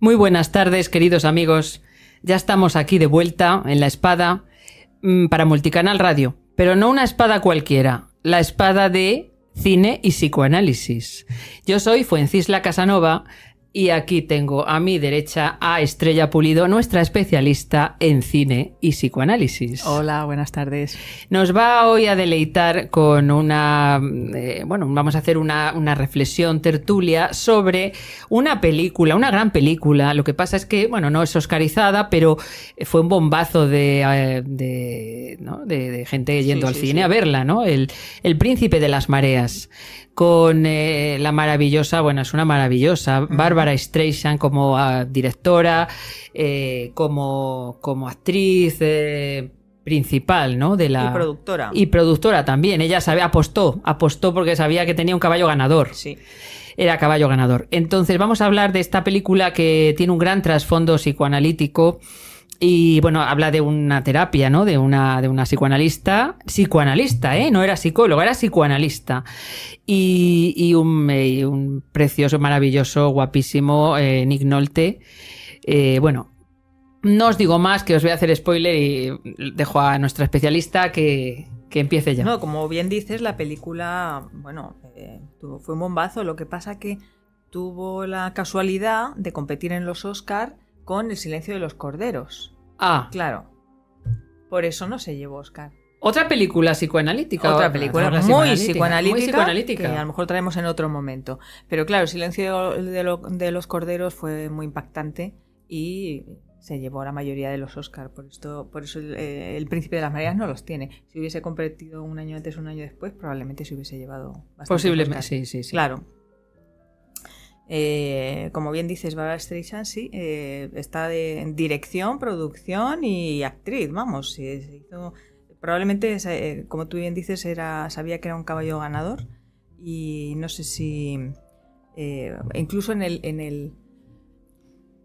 Muy buenas tardes, queridos amigos. Ya estamos aquí de vuelta en la espada mm, para Multicanal Radio, pero no una espada cualquiera, la espada de cine y psicoanálisis. Yo soy Fuencisla Casanova, y aquí tengo a mi derecha a Estrella Pulido, nuestra especialista en cine y psicoanálisis. Hola, buenas tardes. Nos va hoy a deleitar con una, eh, bueno, vamos a hacer una, reflexión tertulia sobre una película, una gran película. Lo que pasa es que, bueno, no es oscarizada, pero fue un bombazo de, eh, de, gente yendo al cine a verla, ¿no? el Príncipe de las Mareas con eh, la maravillosa, bueno, es una maravillosa, Bárbara Streisand como ah, directora, eh, como, actriz eh, principal, ¿no? De la, y productora. Y productora también. Ella sabe, apostó, apostó porque sabía que tenía un caballo ganador. Sí. Era caballo ganador. Entonces vamos a hablar de esta película que tiene un gran trasfondo psicoanalítico y bueno, habla de una terapia, ¿no? De una, de una psicoanalista. Psicoanalista, ¿eh? No era psicólogo, era psicoanalista. Y, y, un, eh, precioso, maravilloso, guapísimo eh, Nick Nolte. Eh, bueno, no os digo más, que os voy a hacer spoiler y dejo a nuestra especialista que, empiece ya. No, como bien dices, la película, bueno, fue un bombazo. Lo que pasa que tuvo la casualidad de competir en los Oscar con El silencio de los corderos Ah. Claro. Por eso no se llevó Oscar. Otra película psicoanalítica. Otra ah, película muy psicoanalítica, Que a lo mejor traemos en otro momento. Pero claro, el silencio de, los corderos fue muy impactante y se llevó la mayoría de los Oscar. Por esto, por eso el, eh, príncipe de las Marías no los tiene. Si hubiese competido un año antes, o un año después, probablemente se hubiese llevado. Posiblemente, sí, sí, sí. Claro. Eh, como bien dices, Barbara Streisand sí, eh, está de, en dirección, producción y actriz, vamos, probablemente, eh, como tú bien dices, era, sabía que era un caballo ganador y no sé si, incluso en el, en el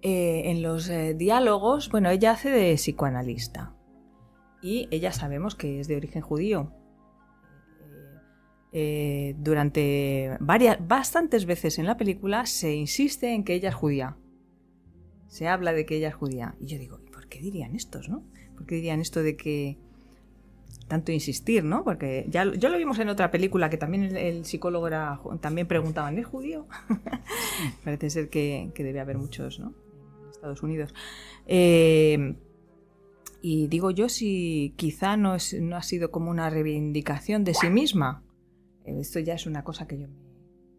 en los diálogos, bueno, ella hace de psicoanalista y ella sabemos que es de origen judío, eh, durante varias, bastantes veces en la película se insiste en que ella es judía. Se habla de que ella es judía. Y yo digo, ¿y por qué dirían estos, no? ¿Por qué dirían esto de que tanto insistir, no? Porque ya, yo lo vimos en otra película que también el, psicólogo era, también preguntaban, ¿es judío? Parece ser que, debe haber muchos, ¿no? En Estados Unidos. Eh, y digo yo si quizá no, no ha sido como una reivindicación de sí misma, eh, esto ya es una cosa que yo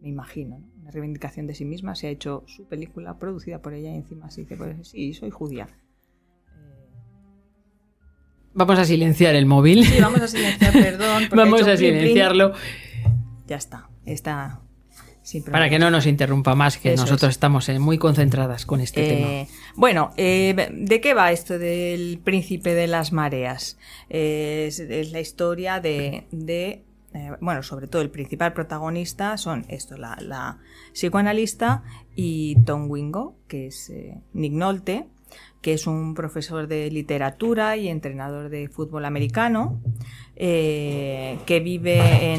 me imagino, ¿no? una reivindicación de sí misma, se ha hecho su película producida por ella y encima se dice, pues, sí, soy judía. Eh, vamos a silenciar el móvil. Sí, vamos a silenciar, perdón. Vamos a silenciarlo. Ya está, está Para que no nos interrumpa más, que nosotros estamos eh, muy concentradas con este tema. Bueno, ¿de qué va esto del príncipe de las mareas? es, la historia de eh, bueno, sobre todo el principal protagonista son esto, la, psicoanalista y Tom Wingo, que es eh, Nick Nolte, que es un profesor de literatura y entrenador de fútbol americano, eh, que vive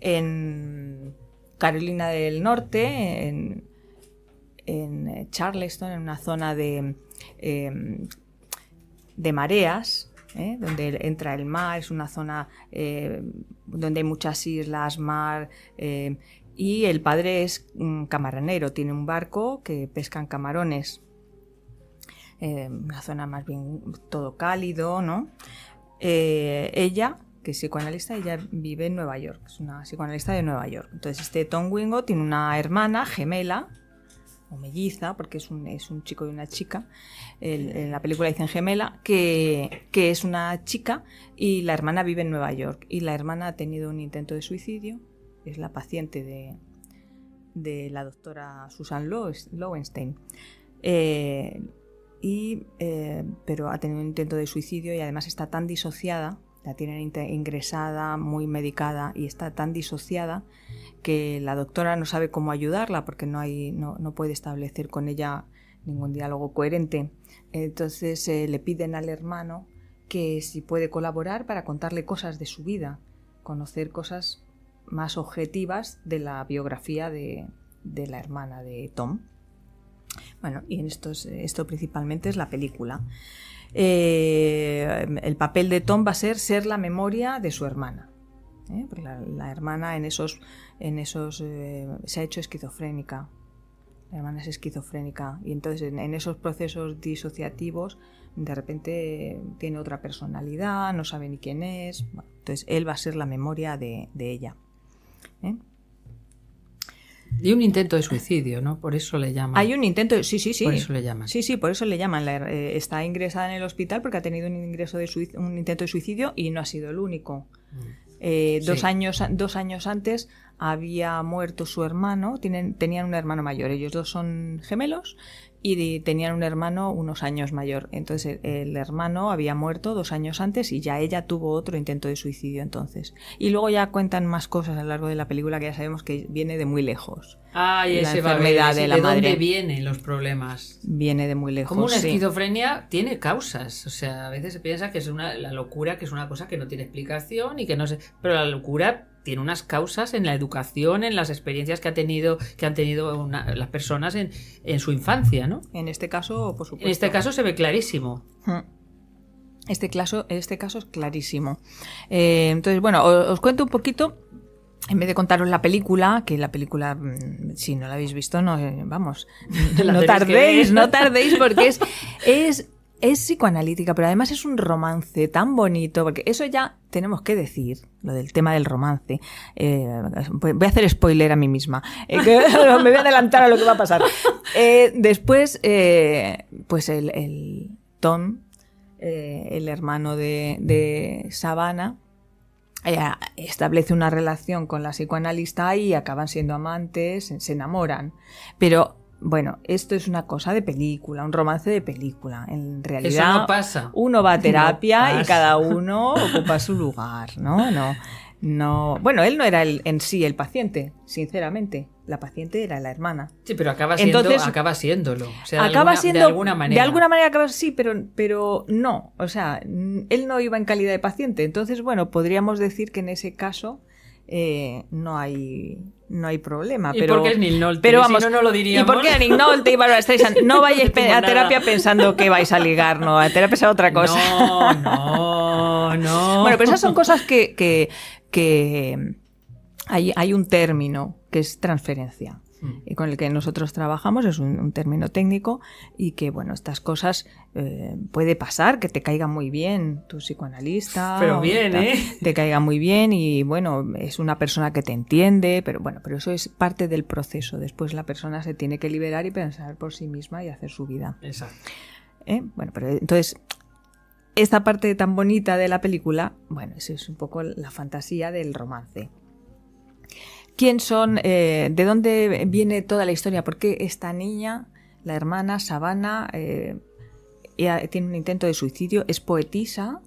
en, Carolina del Norte, en, Charleston, en una zona de em, mareas, ¿eh? donde entra el mar, es una zona eh, donde hay muchas islas, mar. Eh, y el padre es un camaranero, tiene un barco que pescan camarones. una zona más bien todo cálido, ¿no? ella, que es psicoanalista, ella vive en Nueva York, es una psicoanalista de Nueva York. Entonces, este Tom Wingo tiene una hermana gemela, o melliza, porque es un, chico y una chica, en la película dicen gemela, que, es una chica y la hermana vive en Nueva York y la hermana ha tenido un intento de suicidio, es la paciente de, la doctora Susan Lowenstein. Eh, eh, pero ha tenido un intento de suicidio y además está tan disociada la tienen ingresada, muy medicada y está tan disociada que la doctora no sabe cómo ayudarla porque no, hay, no, puede establecer con ella ningún diálogo coherente. Entonces eh, le piden al hermano que si puede colaborar para contarle cosas de su vida, conocer cosas más objetivas de la biografía de, la hermana de Tom. Bueno, y esto principalmente es la película. Eh, el papel de Tom va a ser ser la memoria de su hermana. ¿eh? la, hermana en esos, en esos eh, se ha hecho esquizofrénica. La hermana es esquizofrénica y entonces en, esos procesos disociativos de repente tiene otra personalidad, no sabe ni quién es. entonces él va a ser la memoria de ella. Y un intento de suicidio, ¿no? Por eso le llaman. Hay un intento, sí, sí, sí. Por eso le llaman. Sí, sí, por eso le llaman. Eh, está ingresada en el hospital porque ha tenido un, ingreso de un intento de suicidio y no ha sido el único. Mm. Eh, dos, años, dos años antes había muerto su hermano, tienen, tenían un hermano mayor, ellos dos son gemelos y tenían un hermano unos años mayor. Entonces el hermano había muerto dos años antes y ya ella tuvo otro intento de suicidio entonces. Y luego ya cuentan más cosas a lo largo de la película que ya sabemos que viene de muy lejos. Ah, y enfermedad de la ¿De madre. dónde vienen los problemas? Viene de muy lejos. Como una esquizofrenia tiene causas. O sea, a veces se piensa que es una, la locura, que es una cosa que no tiene explicación y que no sé. Pero la locura tiene unas causas en la educación, en las experiencias que ha tenido, que han tenido las personas en, en, su infancia, ¿no? En este caso, por supuesto. En este caso se ve clarísimo. Hmm. Este caso, este caso es clarísimo. Eh, entonces, bueno, os, cuento un poquito en vez de contaros la película, que la película, mm, si no la habéis visto, no, eh, vamos, no tardéis, no tardéis porque es es psicoanalítica, pero además es un romance tan bonito, porque eso ya tenemos que decir, lo del tema del romance. Eh, voy a hacer spoiler a mí misma, eh, me voy a adelantar a lo que va a pasar. Eh, después, pues el, Tom, el hermano de, de Savannah, establece una relación con la psicoanalista y acaban siendo amantes, se enamoran. Pero bueno, esto es una cosa de película, un romance de película. En realidad, uno va a terapia y cada uno ocupa su lugar, ¿no? No, no. Bueno, él no era en sí el paciente, sinceramente. La paciente era la hermana. Sí, pero acaba siendo, acaba siéndolo. de acaba alguna, siendo, de alguna manera. De alguna manera acaba sí, pero, pero no. O sea, él no iba en calidad de paciente. Entonces, bueno, podríamos decir que en ese caso eh, no hay no hay problema. pero, por es Nick Pero vamos, si no, no lo diríamos. ¿Y por qué Nick Nolte y No vayáis a terapia pensando que vais a ligar, no, a terapia es otra cosa. No, no, no. Bueno, pero esas son cosas que, que, que hay, hay un término que es transferencia y mm. eh, con el que nosotros trabajamos, es un, término técnico, y que, bueno, estas cosas eh, puede pasar, que te caiga muy bien tu psicoanalista. Pero ¿eh? Te caiga muy bien y, bueno, es una persona que te entiende, pero bueno, pero eso es parte del proceso. Después la persona se tiene que liberar y pensar por sí misma y hacer su vida. Exacto. Bueno, pero entonces esta parte tan bonita de la película, bueno, eso es un poco la fantasía del romance quién son, eh, de dónde viene toda la historia, ¿Por qué esta niña, la hermana Sabana, eh, tiene un intento de suicidio, es poetisa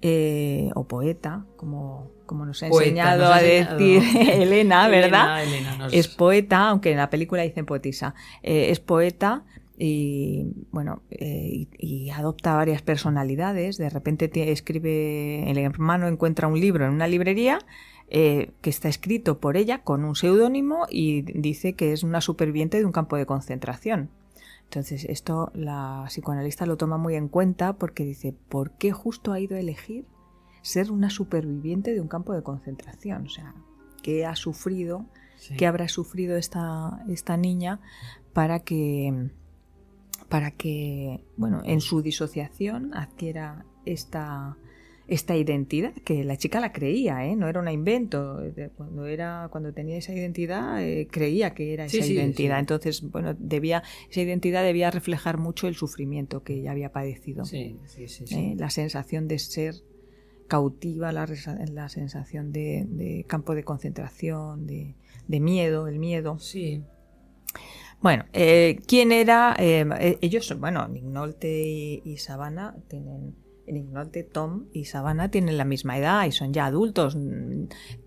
eh, o poeta, como, como nos ha enseñado a decir Elena, ¿verdad? Es poeta, aunque en la película dicen poetisa, es poeta y bueno y, adopta varias personalidades de repente escribe el hermano encuentra un libro en una librería eh, que está escrito por ella con un seudónimo y dice que es una superviviente de un campo de concentración. Entonces, esto la psicoanalista lo toma muy en cuenta porque dice, ¿por qué justo ha ido a elegir ser una superviviente de un campo de concentración? O sea, ¿qué ha sufrido? ¿Qué habrá sufrido esta, esta niña para que, para que, bueno, en su disociación adquiera esta, esta identidad, que la chica la creía, ¿eh? no era un invento. Cuando, era, cuando tenía esa identidad, eh, creía que era esa identidad. Entonces, bueno, debía, esa identidad debía reflejar mucho el sufrimiento que ella había padecido. Eh, la sensación de ser cautiva, la, la sensación de, campo de concentración, de, miedo, el miedo. Sí. Bueno, ¿quién era? ellos, bueno, Nignolte y, y Sabana tienen en Ignolte, Tom y Savannah tienen la misma edad y son ya adultos.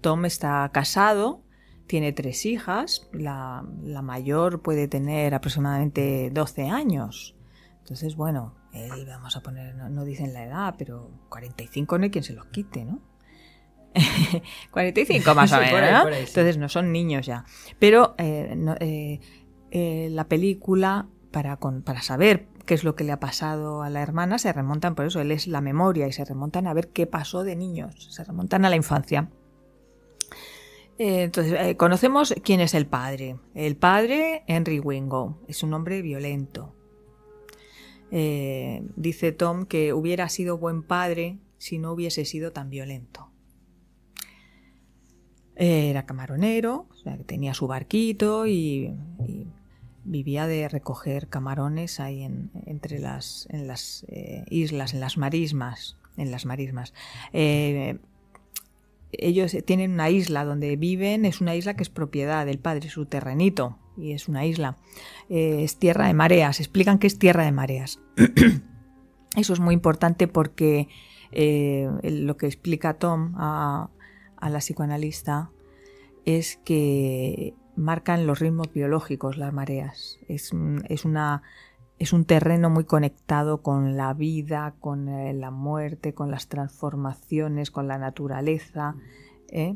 Tom está casado, tiene tres hijas, la, mayor puede tener aproximadamente 12 años. Entonces, bueno, vamos a poner, no, dicen la edad, pero 45 no hay quien se los quite, ¿no? 45 más o menos, ¿no? Entonces no son niños ya. Pero eh, eh, eh, la película, para, para saber qué es lo que le ha pasado a la hermana, se remontan, por eso él es la memoria y se remontan a ver qué pasó de niños, se remontan a la infancia. Eh, entonces, eh, conocemos quién es el padre. El padre, Henry Wingo, es un hombre violento. Eh, dice Tom que hubiera sido buen padre si no hubiese sido tan violento. Era camaronero, que tenía su barquito y vivía de recoger camarones ahí en, entre las, eh, islas, en las marismas. En las marismas. Eh, ellos tienen una isla donde viven, es una isla que es propiedad del padre, su terrenito, y es una isla. Eh, es tierra de mareas, explican que es tierra de mareas. Eso es muy importante porque lo que explica Tom a la psicoanalista es que marcan los ritmos biológicos las mareas. Es, un terreno muy conectado con la vida, con eh, la muerte, con las transformaciones, con la naturaleza. ¿eh?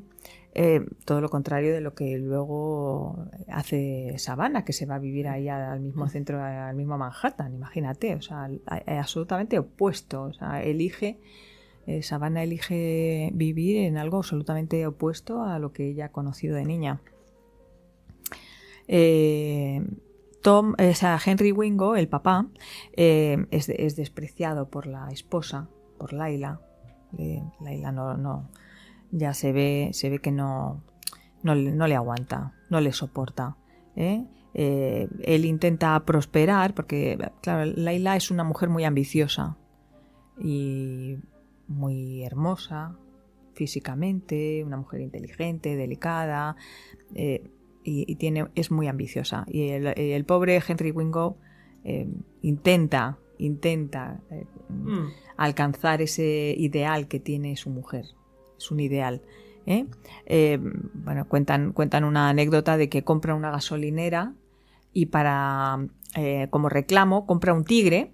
Eh, todo lo contrario de lo que luego hace Sabana, que se va a vivir ahí al mismo centro, al mismo Manhattan, imagínate, o sea, absolutamente opuesto, elige, Sabana elige vivir en algo absolutamente opuesto a lo que ella ha conocido de niña. Eh, Tom, eh, o sea, Henry Wingo, el papá, eh, es, despreciado por la esposa, por Laila. Laila no, ya se ve, se ve que no, no, le aguanta, no le soporta. él intenta prosperar porque, claro, Laila es una mujer muy ambiciosa y muy hermosa físicamente, una mujer inteligente, delicada y, tiene, es muy ambiciosa. Y el, pobre Henry Wingo eh, intenta, intenta eh, mm. alcanzar ese ideal que tiene su mujer. Es un ideal. ¿eh? bueno, cuentan, cuentan una anécdota de que compra una gasolinera y para como reclamo compra un tigre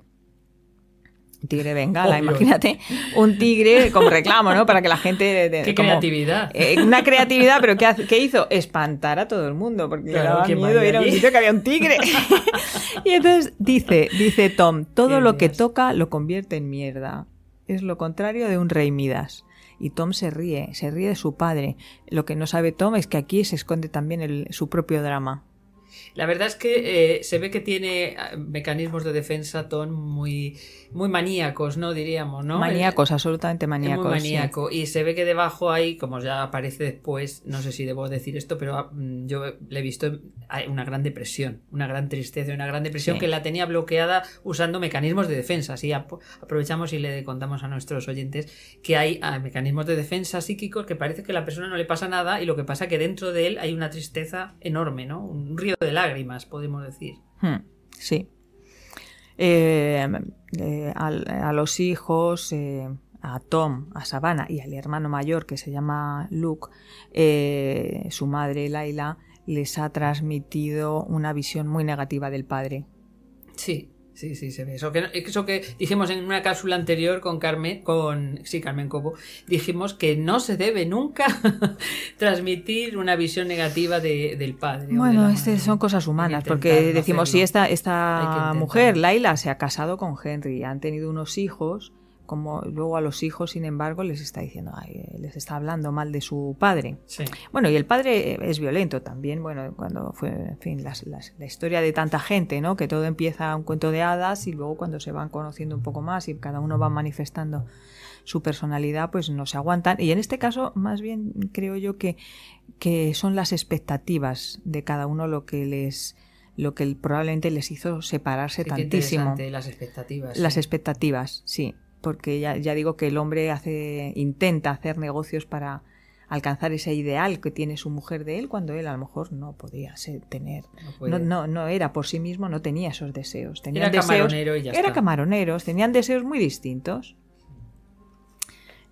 un tigre bengala, imagínate, un tigre como reclamo, ¿no? Para que la gente... De, ¡Qué creatividad! Eh, una creatividad, pero ¿qué, hizo? Espantar a todo el mundo, porque claro, un sitio que había un tigre. y entonces dice, dice Tom, todo lo que toca lo convierte en mierda. Es lo contrario de un rey Midas. Y Tom se ríe, se ríe de su padre. Lo que no sabe Tom es que aquí se esconde también su propio drama. La verdad es que eh, se ve que tiene ah, mecanismos de defensa ton muy, muy maníacos, ¿no? Diríamos, ¿no? Maníacos, absolutamente maníacos. Muy maníaco. Y se ve que debajo hay, como ya aparece después, no sé si debo decir esto, pero ah, mm, yo le he visto una gran depresión, una gran tristeza, una gran depresión que la tenía bloqueada usando mecanismos de defensa. Así aprovechamos y le contamos a nuestros oyentes que hay ah, mecanismos de defensa psíquicos que parece que a la persona no le pasa nada y lo que pasa es que dentro de él hay una tristeza enorme, ¿no? Un río de lágrimas, podemos decir. Hmm, sí. Eh, eh, a, los hijos, eh, a Tom, a Savannah y al hermano mayor que se llama Luke, su madre Laila les ha transmitido una visión muy negativa del padre. Sí. Sí, sí, se ve. Eso que, eso que dijimos en una cápsula anterior con Carmen, con sí, Carmen Cobo, dijimos que no se debe nunca transmitir una visión negativa de, del padre. Bueno, de son cosas humanas, porque decimos, si esta, esta mujer, Laila, se ha casado con Henry, han tenido unos hijos como luego a los hijos, sin embargo, les está diciendo, eh, les está hablando mal de su padre. Bueno, y el padre eh, es violento también, bueno, cuando fue, en fin, la historia de tanta gente, ¿no? Que todo empieza un cuento de hadas y luego cuando se van conociendo un poco más y cada uno va manifestando su personalidad, pues no se aguantan. Y en este caso, más bien creo yo que, son las expectativas de cada uno lo que les lo que probablemente les hizo separarse tantísimo. Las expectativas. Las expectativas, sí porque ya, ya, digo que el hombre hace, intenta hacer negocios para alcanzar ese ideal que tiene su mujer de él cuando él a lo mejor no podía tener no, no, era por sí mismo no tenía esos deseos tenían era camaronero y ya era camaroneros tenían deseos muy distintos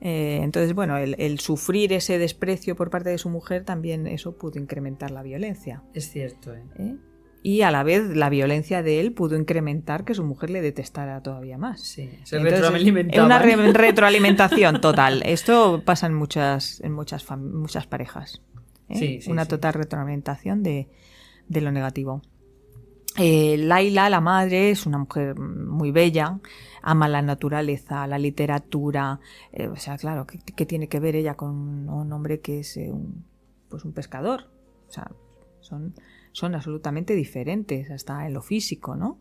eh, entonces bueno el, sufrir ese desprecio por parte de su mujer también eso pudo incrementar la violencia es cierto ¿Eh? ¿Eh? y a la vez la violencia de él pudo incrementar que su mujer le detestara todavía más. se retroalimentaba. Una retroalimentación total. Esto pasa en muchas, en muchas, muchas parejas. ¿eh? una total retroalimentación de, lo negativo. Eh, Laila, la madre, es una mujer muy bella, ama la naturaleza, la literatura. Eh, o sea, claro, ¿qué, tiene que ver ella con un hombre que es un, pues un pescador? O sea, son son absolutamente diferentes, hasta en lo físico, ¿no?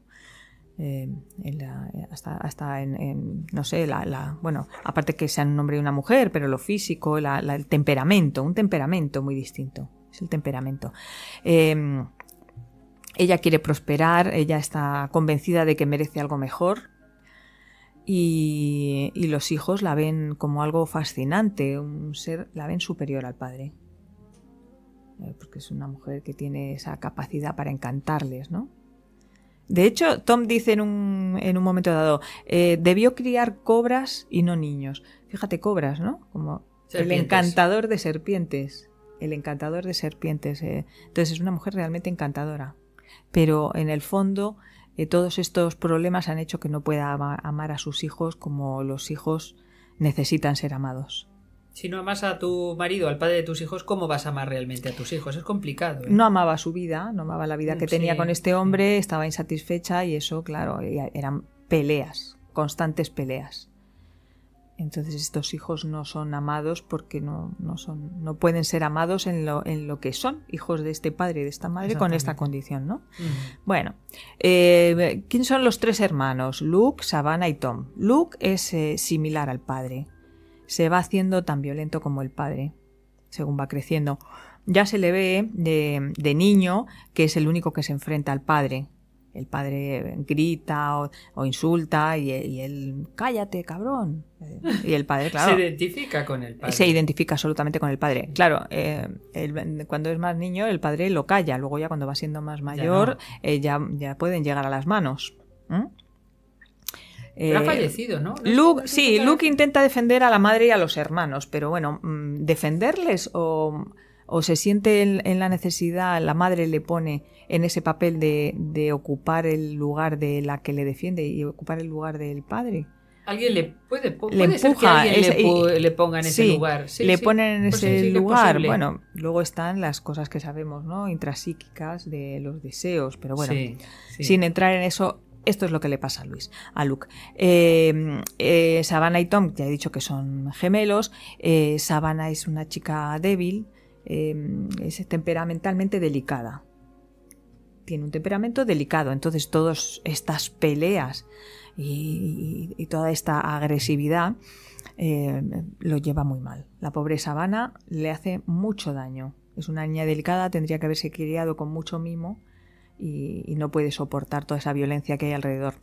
Eh, hasta, en, no sé, la, la, bueno, aparte que sean un hombre y una mujer, pero lo físico, el temperamento, un temperamento muy distinto, es el temperamento. Em, ella quiere prosperar, ella está convencida de que merece algo mejor y, y los hijos la ven como algo fascinante, un ser, la ven superior al padre. Eh, porque es una mujer que tiene esa capacidad para encantarles, ¿no? De hecho, Tom dice en un, en un momento dado, eh, debió criar cobras y no niños. Fíjate, cobras, ¿no? Como el encantador de serpientes. El encantador de serpientes. Eh. Entonces es una mujer realmente encantadora. Pero en el fondo, todos estos problemas han hecho que no pueda amar a sus hijos como los hijos necesitan ser amados. Si no amas a tu marido, al padre de tus hijos, ¿cómo vas a amar realmente a tus hijos? Es complicado. ¿eh? No amaba su vida, no amaba la vida mm, que tenía con este hombre, estaba insatisfecha y eso, claro, eran peleas, constantes peleas. Entonces estos hijos no son amados porque no, son, no pueden ser amados en lo, en lo que son, hijos de este padre y de esta madre con esta condición, ¿no? Mm. Bueno, eh, ¿quién son los tres hermanos? Luke, Savannah y Tom. Luke es eh, similar al padre se va haciendo tan violento como el padre, según va creciendo. Ya se le ve eh, de, niño que es el único que se enfrenta al padre. El padre grita o, insulta y, él, cállate, cabrón. Y el padre, claro. Se identifica con el padre. Se identifica absolutamente con el padre. Claro, eh, cuando es más niño, el padre lo calla. Luego, ya cuando va siendo más mayor, eh, ya, ya, pueden llegar a las manos. Pero eh, ha fallecido, ¿no? Luke, sí, Luke intenta defender a la madre y a los hermanos, pero bueno, mm, defenderles o, o se siente en, la necesidad, la madre le pone en ese papel de, de, ocupar el lugar de la que le defiende y ocupar el lugar del padre. Alguien le puede, puede le empuja, ser le, ponga en ese lugar. Sí, le ponen en pues ese lugar. Bueno, luego están las cosas que sabemos, ¿no? Intrasíquicas de los deseos, pero bueno, sin entrar en eso, esto es lo que le pasa a Luis, a Luke. Eh, eh, Sabana y Tom, ya he dicho que son gemelos. Eh, Sabana es una chica débil, es temperamentalmente delicada. Tiene un temperamento delicado, entonces todas estas peleas y, y toda esta agresividad lo lleva muy mal. La pobre Savannah le hace mucho daño. Es una niña delicada, tendría que haberse criado con mucho mimo y, no puede soportar toda esa violencia que hay alrededor.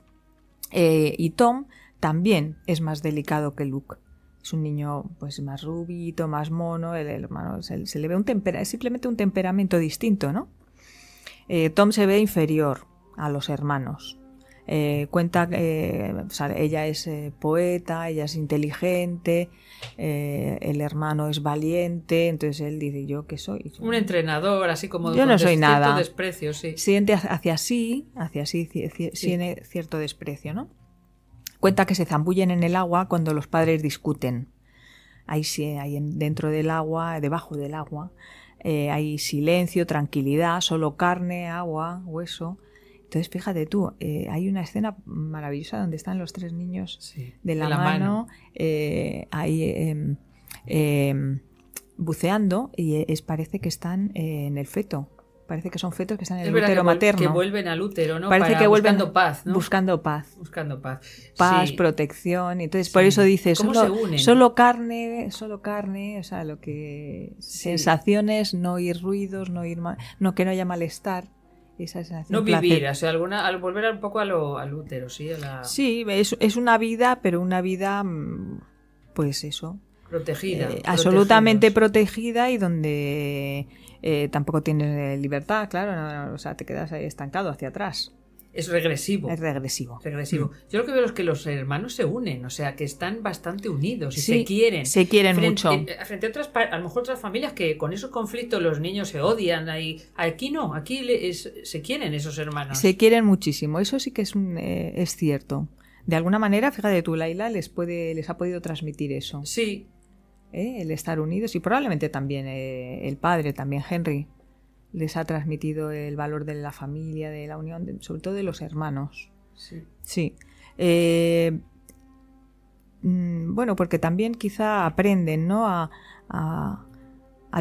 Eh, y Tom también es más delicado que Luke. Es un niño pues más rubito, más mono, el hermano se, le ve un es simplemente un temperamento distinto, ¿no? Eh, Tom se ve inferior a los hermanos, eh, cuenta, que eh, ella es eh, poeta, ella es inteligente, el hermano es valiente, entonces él dice, ¿yo que soy? un entrenador, así como yo no soy nada. Siente hacia sí, hacia sí, tiene cierto desprecio, ¿no? Cuenta que se zambullen en el agua cuando los padres discuten. Ahí sí, ahí dentro del agua, debajo del agua, hay silencio, tranquilidad, solo carne, agua, hueso entonces, fíjate tú, eh, hay una escena maravillosa donde están los tres niños de, la mano, eh, ahí em, em, buceando y eh, es, parece que están en el feto. Parece que son fetos que están en el útero materno. Que vuelven al útero, ¿no? Parece que vuelven buscando paz, Buscando paz. Buscando paz. Paz, protección. Entonces, por eso dices, solo, carne, solo carne, o sea, lo que. Sensaciones, no oír ruidos, no, ir no que no haya malestar no vivir, alguna, al volver un poco a lo, al útero, sí. Sí, es, una vida, pero una vida, mm, pues eso. Protegida. Eh, absolutamente protegida y donde eh, tampoco tienes libertad, claro, o sea, te quedas ahí estancado hacia atrás. Es regresivo. Es regresivo. regresivo. Mm. Yo lo que veo es que los hermanos se unen, o sea, que están bastante unidos y se quieren. Se quieren mucho. Eh, frente a otras, lo mejor otras familias que con esos conflictos los niños se odian. ahí aquí no, aquí se quieren esos hermanos. Se quieren muchísimo, eso sí que es, eh, es cierto. De alguna manera, fíjate tú, Laila les, puede, les ha podido transmitir eso. Sí. Eh, el estar unidos y probablemente también el padre, también Henry les ha transmitido el valor de la familia, de la unión, sobre todo de los hermanos. Sí. Sí. Eh, mm, bueno, porque también quizá aprenden, ¿no? A,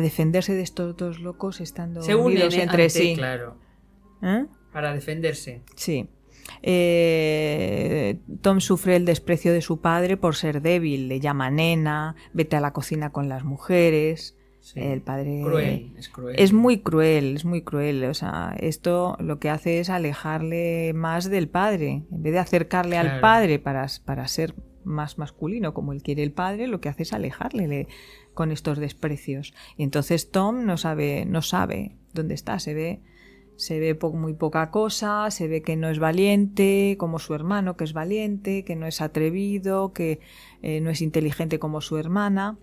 defenderse de estos dos locos estando Se unidos ¿eh? entre sí. Claro. ¿Eh? Para defenderse. Sí. Tom sufre el desprecio de su padre por ser débil, le llama nena, vete a la cocina con las mujeres. El padre es muy cruel, es muy cruel. O sea, esto lo que hace es alejarle más del padre. En vez de acercarle al padre para, ser más masculino como él quiere el padre, lo que hace es alejarle con estos desprecios. Y entonces Tom no sabe, no sabe dónde está, se ve, se ve muy poca cosa, se ve que no es valiente, como su hermano que es valiente, que no es atrevido, que eh, no es inteligente como su hermana.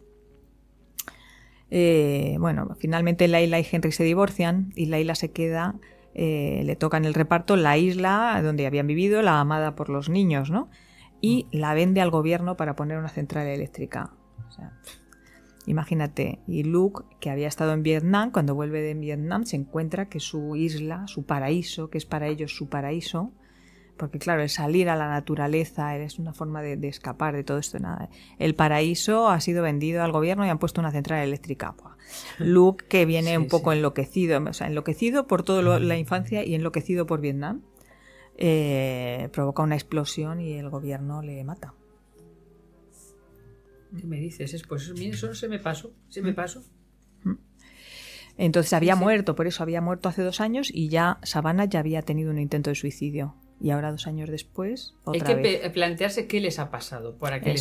Eh, bueno, finalmente Laila y Henry se divorcian y Laila se queda, eh, le toca en el reparto la isla donde habían vivido, la amada por los niños, ¿no? Y mm. la vende al gobierno para poner una central eléctrica. imagínate, y Luke, que había estado en Vietnam, cuando vuelve de Vietnam se encuentra que su isla, su paraíso, que es para ellos su paraíso, porque claro, el salir a la naturaleza es una forma de, escapar de todo esto. Nada. El paraíso ha sido vendido al gobierno y han puesto una central eléctrica. Luke, que viene un poco enloquecido, o sea, enloquecido por toda la infancia y enloquecido por Vietnam, eh, provoca una explosión y el gobierno le mata. ¿Qué me dices? Pues pues eso se me pasó, se me mm. pasó. Mm. Entonces había muerto, por eso había muerto hace dos años y ya Savannah ya había tenido un intento de suicidio y ahora, dos años después, otra Hay que plantearse qué les ha pasado. Para que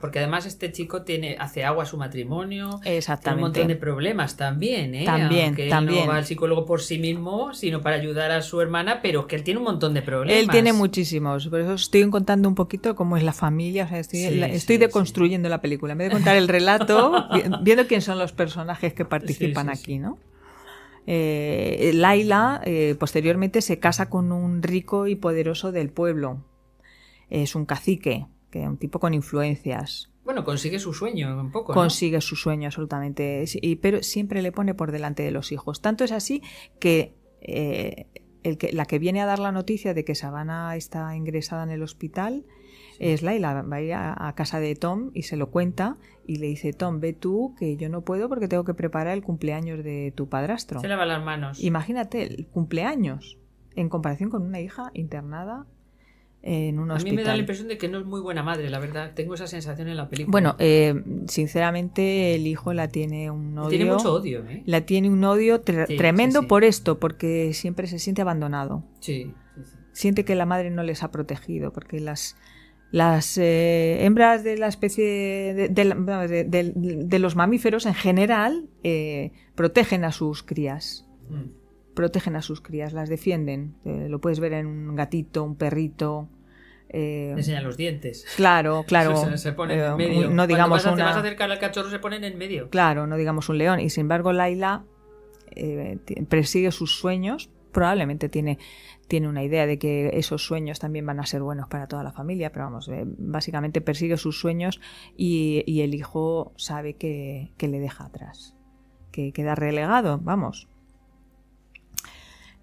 porque además este chico tiene, hace agua su matrimonio. Exactamente. Tiene un montón de problemas también, ¿eh? También, Aunque también. Él no va al psicólogo por sí mismo, sino para ayudar a su hermana, pero que él tiene un montón de problemas. Él tiene muchísimos. Por eso estoy contando un poquito cómo es la familia. estoy, deconstruyendo la película. En vez de contar el relato, viendo quién son los personajes que participan aquí, ¿no? Eh, Laila eh, posteriormente se casa con un rico y poderoso del pueblo. Es un cacique, que un tipo con influencias. Bueno, consigue su sueño un poco. Consigue su sueño, absolutamente. Y, pero siempre le pone por delante de los hijos. Tanto es así que, eh, que la que viene a dar la noticia de que Sabana está ingresada en el hospital es Laila, va a ir a, casa de Tom y se lo cuenta y le dice, Tom, ve tú que yo no puedo porque tengo que preparar el cumpleaños de tu padrastro. Se lava las manos. Imagínate, el cumpleaños en comparación con una hija internada en un hospital. A mí me da la impresión de que no es muy buena madre, la verdad. Tengo esa sensación en la película. Bueno, eh, sinceramente, el hijo la tiene un odio. Tiene mucho odio, ¿eh? La tiene un odio tremendo por esto, porque siempre se siente abandonado. Sí, Siente que la madre no les ha protegido, porque las, las eh, hembras de la especie de, los mamíferos en general eh, protegen a sus crías. Mm. Protegen a sus crías, las defienden. Eh, lo puedes ver en un gatito, un perrito. enseñan los dientes. Claro, claro. Se, se ponen en medio. No digamos Cuando vas al cachorro, se ponen en medio. Claro, no digamos un león. Y sin embargo, Laila eh, persigue sus sueños. Probablemente tiene tiene una idea de que esos sueños también van a ser buenos para toda la familia, pero vamos, eh, básicamente persigue sus sueños y, el hijo sabe que, le deja atrás, que queda relegado, vamos.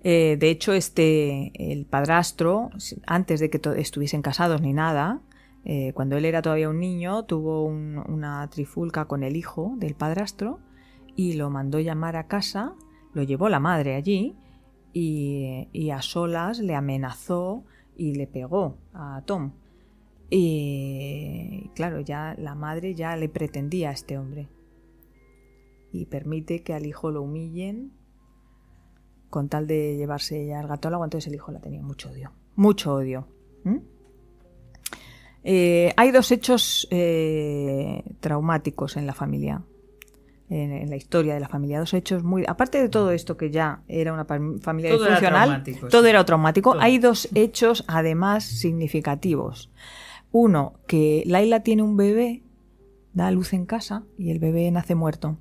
Eh, de hecho, este, el padrastro, antes de que estuviesen casados ni nada, eh, cuando él era todavía un niño, tuvo una trifulca con el hijo del padrastro y lo mandó llamar a casa, lo llevó la madre allí y, a solas le amenazó y le pegó a Tom. Y claro, ya la madre ya le pretendía a este hombre. Y permite que al hijo lo humillen con tal de llevarse ya el gato al agua. Entonces el hijo la tenía mucho odio. Mucho odio. Eh, hay dos hechos eh, traumáticos en la familia en, la historia de la familia. Dos hechos muy. Aparte de todo mm. esto que ya era una familia todo disfuncional, todo era traumático, hay dos hechos además significativos. Uno, que Laila tiene un bebé, da luz en casa y el bebé nace muerto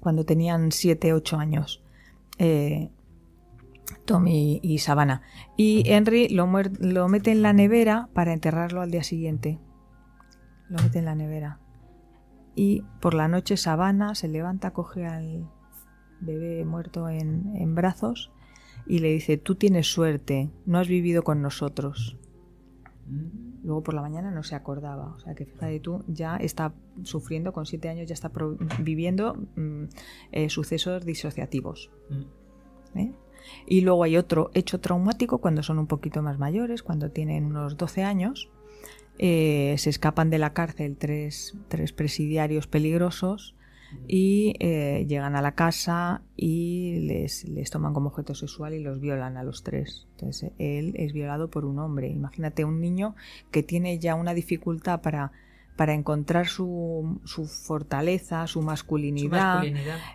cuando tenían 7, 8 años. Eh, Tommy y Savannah. Y Henry lo mete en la nevera para enterrarlo al día siguiente. Lo mete en la nevera y por la noche Sabana se levanta, coge al bebé muerto en, brazos y le dice, tú tienes suerte, no has vivido con nosotros. Luego por la mañana no se acordaba, o sea que fíjate tú, ya está sufriendo, con siete años ya está viviendo mm, eh, sucesos disociativos. Mm. ¿Eh? Y luego hay otro hecho traumático cuando son un poquito más mayores, cuando tienen unos 12 años, eh, se escapan de la cárcel tres, tres presidiarios peligrosos y eh, llegan a la casa y les, les, toman como objeto sexual y los violan a los tres. Entonces él es violado por un hombre. Imagínate un niño que tiene ya una dificultad para para encontrar su, fortaleza, su masculinidad,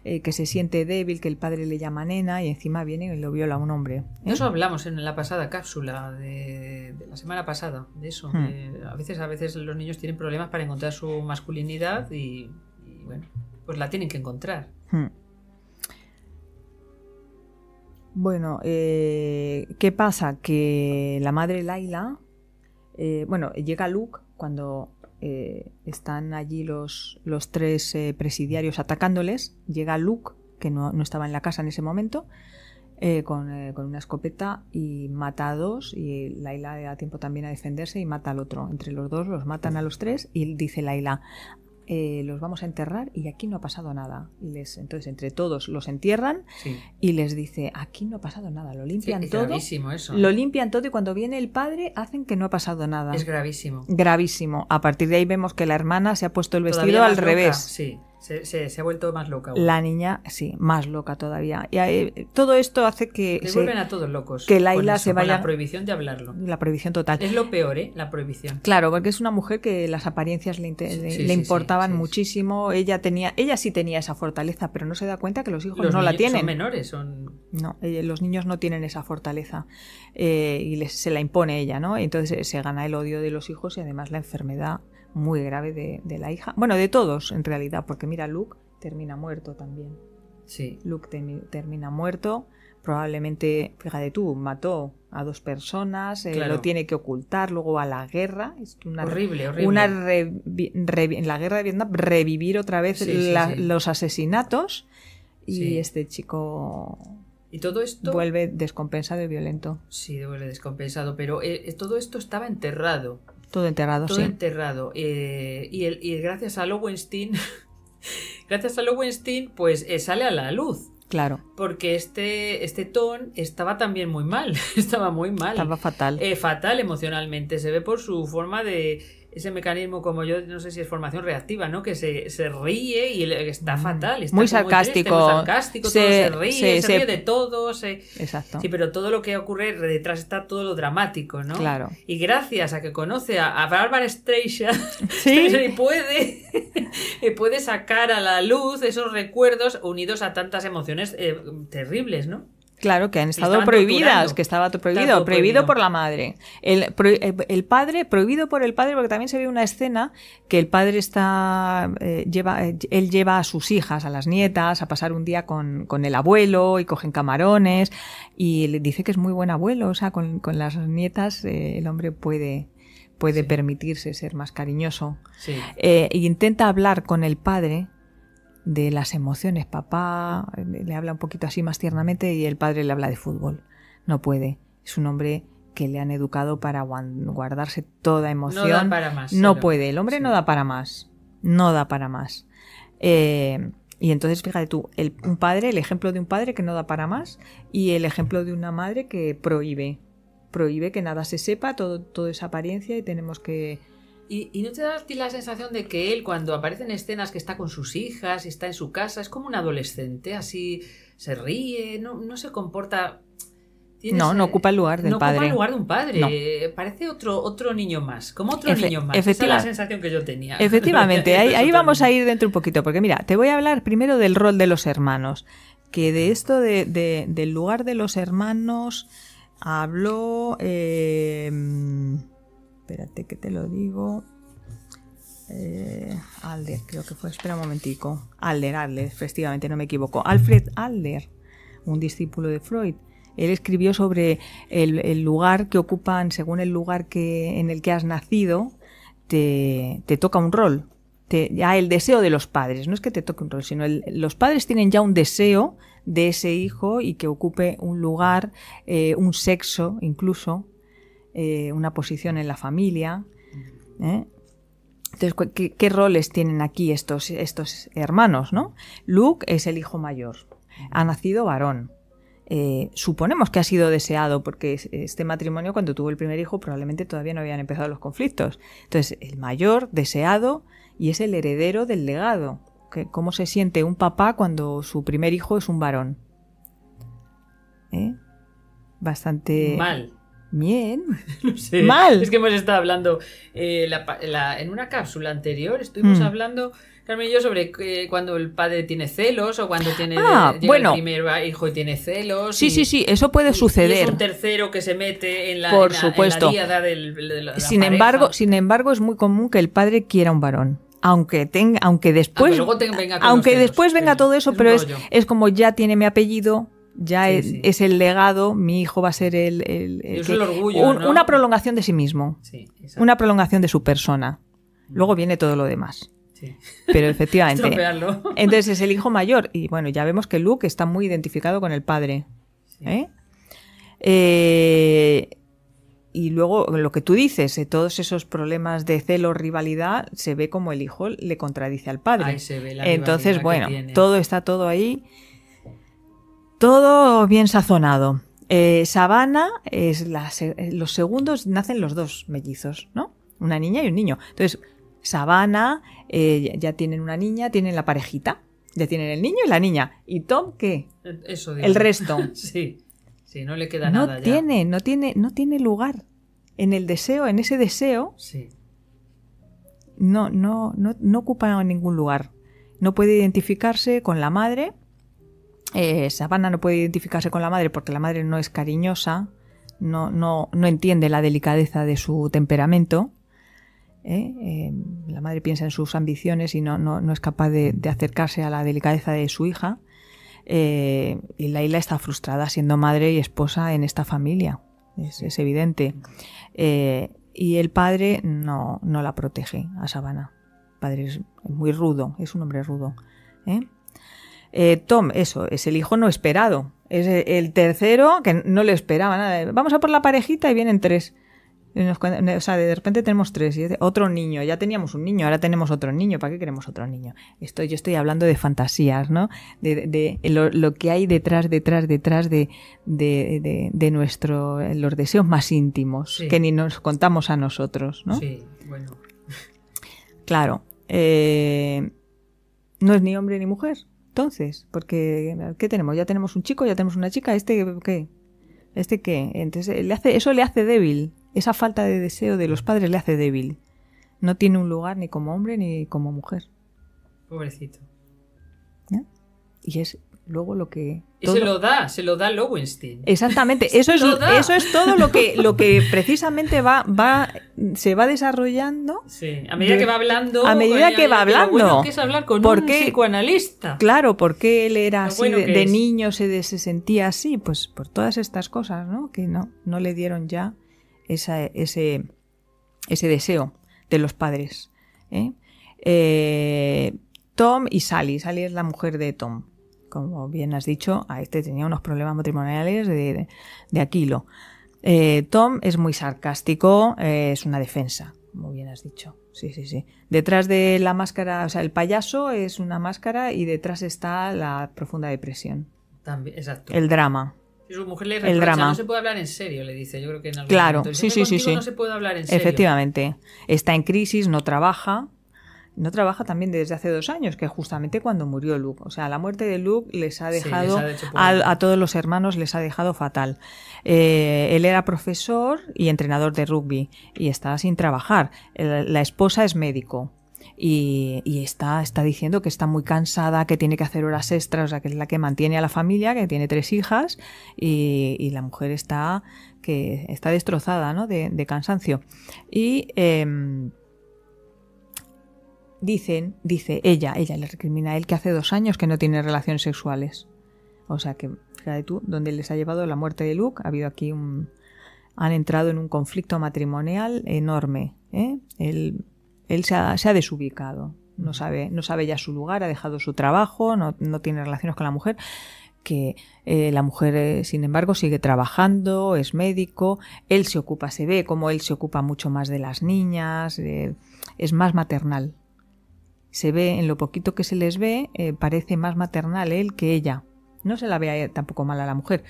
eh, que se siente débil, que el padre le llama nena y encima viene y lo viola un hombre. ¿eh? eso hablamos en la pasada cápsula de, la semana pasada, de eso. Hmm. a veces a veces los niños tienen problemas para encontrar su masculinidad y, bueno, pues la tienen que encontrar. Hmm. Bueno, eh, ¿qué pasa? Que la madre Laila, bueno, llega Luke cuando eh, están allí los, los tres eh, presidiarios atacándoles. Llega Luke, que no, estaba en la casa en ese momento, eh, con, con, una escopeta y mata a dos. Y Laila le da tiempo también a defenderse y mata al otro. Entre los dos los matan a los tres y dice Laila, eh, los vamos a enterrar y aquí no ha pasado nada. Y les, entonces, entre todos los entierran y les dice, aquí no ha pasado nada, lo limpian es todo. Gravísimo eso. Lo ¿eh? limpian todo y cuando viene el padre hacen que no ha pasado nada. Es gravísimo. Gravísimo. A partir de ahí vemos que la hermana se ha puesto el vestido al revés. Sí. Se, ha vuelto más loca. La niña, sí, más loca todavía. Y todo esto hace que. se, vuelven a todos locos. Que Laila se vaya. la prohibición de hablarlo. La prohibición total. Es lo peor, ¿eh? La prohibición. Claro, porque es una mujer que las apariencias le, importaban muchísimo. Ella tenía, ella sí tenía esa fortaleza, pero no se da cuenta que los hijos no la tienen. Son menores, son. No, los niños no tienen esa fortaleza eh, y se la impone ella, ¿no? Entonces eh, se gana el odio de los hijos y además la enfermedad muy grave de, la hija. Bueno, de todos en realidad, porque mira, Luke termina muerto también. Sí. Luke termina muerto. Probablemente, fíjate tú, mató a dos personas, eh, lo tiene que ocultar, luego a la guerra. Es una, horrible, horrible. Una en la guerra de Vietnam, revivir otra vez los asesinatos. Y este chico y todo esto. Vuelve descompensado y violento. Sí, vuelve descompensado, pero eh, eh, todo esto estaba enterrado. Todo enterrado, Todo enterrado. Eh, y, el, gracias a Lowenstein, gracias a Lowenstein, pues eh, sale a la luz. Claro. Porque este, este Ton estaba también muy mal. estaba muy mal. Estaba fatal. Eh, fatal emocionalmente. Se ve por su forma de ese mecanismo, como yo no sé si es formación reactiva, ¿no? Que se, se ríe y está mm. fatal. Está muy sarcástico. muy sarcástico, se, se ríe, se, ríe de todo. Exacto. Sí, pero todo lo que ocurre detrás está todo lo dramático, ¿no? Claro. Y gracias a que conoce a, bárbara Barbara Streisand, ¿Sí? y puede, puede sacar a la luz esos recuerdos unidos a tantas emociones eh, terribles, ¿no? Claro, que han estado prohibidas, que estaba prohibido, prohibido, por la madre. El, padre, prohibido por el padre, porque también se ve una escena que el padre está, eh, lleva, eh, él lleva a sus hijas, a las nietas, a pasar un día con, el abuelo y cogen camarones y le dice que es muy buen abuelo, o sea, con, las nietas eh, el hombre puede, puede permitirse ser más cariñoso. e intenta hablar con el padre de las emociones. Papá eh, le habla un poquito así más tiernamente y el padre le habla de fútbol. No puede. Es un hombre que le han educado para guardarse toda emoción. No da para más. No puede. El hombre no da para más. No da para más. Eh, y entonces, fíjate tú, el, un padre, el ejemplo de un padre que no da para más y el ejemplo de una madre que prohíbe. Prohíbe que nada se sepa, todo, todo es apariencia y tenemos que, ¿Y, no te da a ti la sensación de que él, cuando aparece en escenas que está con sus hijas y está en su casa, es como un adolescente, así se ríe, no, se comporta. No, no ocupa el lugar del padre. No ocupa el lugar de un padre. Parece otro, otro niño más, como otro niño más. Esa es la sensación que yo tenía. Efectivamente, ahí, vamos a ir dentro un poquito, porque mira, te voy a hablar primero del rol de los hermanos, que de esto del lugar de los hermanos habló... Eh, espérate que te lo digo. Eh, Alder, creo que fue, espera un momentico. Alder, Alder, festivamente no me equivoco. Alfred Alder, un discípulo de Freud. Él escribió sobre el, lugar que ocupan, según el lugar que, en el que has nacido, te, toca un rol. ya el deseo de los padres, no es que te toque un rol, sino los padres tienen ya un deseo de ese hijo y que ocupe un lugar, eh, un sexo incluso, eh, una posición en la familia. ¿eh? Entonces, ¿qué, roles tienen aquí estos, estos hermanos? ¿no? Luke es el hijo mayor, ha nacido varón. Eh, suponemos que ha sido deseado, porque este matrimonio, cuando tuvo el primer hijo, probablemente todavía no habían empezado los conflictos. Entonces, el mayor, deseado, y es el heredero del legado. ¿Cómo se siente un papá cuando su primer hijo es un varón? Bastante. Mal. Bien. Mal. Es que hemos estado hablando eh, en una cápsula anterior, estuvimos hmm. hablando, Carmen y yo, sobre eh, cuando el padre tiene celos o cuando tiene ah, el primer hijo y tiene celos. Sí, sí, sí, eso puede suceder. es un tercero que se mete en la, Por supuesto. del, de sin, embargo, sin embargo, es muy común que el padre quiera un varón aunque tenga, aunque ah, después, aunque después venga todo eso, pero es, es, como ya tiene mi apellido, ya es, el legado, mi hijo va a ser el... el, orgullo, Una prolongación de sí mismo, una prolongación de su persona. Mm. Luego viene todo lo demás. Pero efectivamente. entonces es el hijo mayor y bueno, ya vemos que Luke está muy identificado con el padre. ¿eh? ¿eh? y luego lo que tú dices, eh, todos esos problemas de celo, rivalidad, se ve como el hijo le contradice al padre. Ahí se ve la Entonces, bueno, todo está todo ahí. Todo bien sazonado. Eh, sabana es eh, los segundos, nacen los dos mellizos, ¿no? Una niña y un niño. Entonces, Sabana, eh, ya tienen una niña, tienen la parejita, ya tienen el niño y la niña. ¿Y Tom qué? Eso digo. El resto. sí, sí, no le queda nada. Tiene, ya. No tiene, no tiene lugar en el deseo, en ese deseo. Sí. No, no, no, no ocupa ningún lugar. No puede identificarse con la madre eh, Sabana no puede identificarse con la madre porque la madre no es cariñosa, no, no, entiende la delicadeza de su temperamento. ¿eh? Eh, la madre piensa en sus ambiciones y no, es capaz de, acercarse a la delicadeza de su hija. y Laila está frustrada siendo madre y esposa en esta familia. Es, evidente. y el padre no, la protege a Sabana, El padre es muy rudo, es un hombre rudo. Eh, Tom, eso, es el hijo no esperado. Es el tercero que no le esperaba nada. Vamos a por la parejita y vienen tres. o sea, de repente tenemos tres. Y otro niño, ya teníamos un niño, ahora tenemos otro niño. ¿Para qué queremos otro niño? yo estoy hablando de fantasías, ¿no? De, lo, que hay detrás, detrás, detrás de, de nuestro, los deseos más íntimos que ni nos contamos a nosotros, ¿no? Sí, bueno. Claro. Eh, no es ni hombre ni mujer. Entonces, porque, ¿qué tenemos? Ya tenemos un chico, ya tenemos una chica, ¿este qué? ¿Este qué? Entonces, eh, le hace, eso le hace débil. Esa falta de deseo de los padres le hace débil. No tiene un lugar ni como hombre ni como mujer. Pobrecito. Y es luego lo que y se lo da, se lo da Lowenstein. Exactamente, eso es, eso es todo lo que, lo que precisamente va, se va desarrollando. Sí, a medida que va hablando. A medida que, va hablando. Bueno, que es hablar con un psicoanalista. Claro, porque él era así de, niño, se, se, sentía así, pues por todas estas cosas, ¿no? Que no, no le dieron ya ese, ese deseo de los padres. ¿eh? Eh, Tom y Sally. Sally es la mujer de Tom como bien has dicho, a este tenía unos problemas matrimoniales de, Aquilo. Eh, Tom es muy sarcástico, eh, es una defensa, como bien has dicho. Sí, sí, sí. Detrás de la máscara, o sea, el payaso es una máscara y detrás está la profunda depresión. También, exacto. El drama. Y su mujer le rechaza, el drama. no se puede hablar en serio, le dice. Yo creo que en algún claro, momento. sí, sí, sí, No se puede hablar en serio. Efectivamente. Está en crisis, no trabaja, no trabaja también desde hace dos años, que justamente cuando murió Luke. O sea, la muerte de Luke les ha dejado, a, todos los hermanos les ha dejado fatal. Eh, él era profesor y entrenador de rugby y estaba sin trabajar. Eh, la esposa es médico. Y, está, está diciendo que está muy cansada, que tiene que hacer horas extras, o sea, que es la que mantiene a la familia, que tiene tres hijas, y, la mujer está, que está destrozada, De, cansancio. Y em, dicen, dice ella, ella le recrimina a él que hace dos años que no tiene relaciones sexuales. O sea que, fíjate tú, donde les ha llevado la muerte de Luke, ha habido aquí un... han entrado en un conflicto matrimonial enorme. ¿eh? Él, él se, ha, desubicado, no sabe, no sabe ya su lugar, ha dejado su trabajo, no, tiene relaciones con la mujer que eh, la mujer, eh, sin embargo, sigue trabajando, es médico, él se ocupa, se ve como él se ocupa mucho más de las niñas, es más maternal se ve, en lo poquito que se les ve, eh, parece más maternal él que ella. No se la ve tampoco mal a la mujer,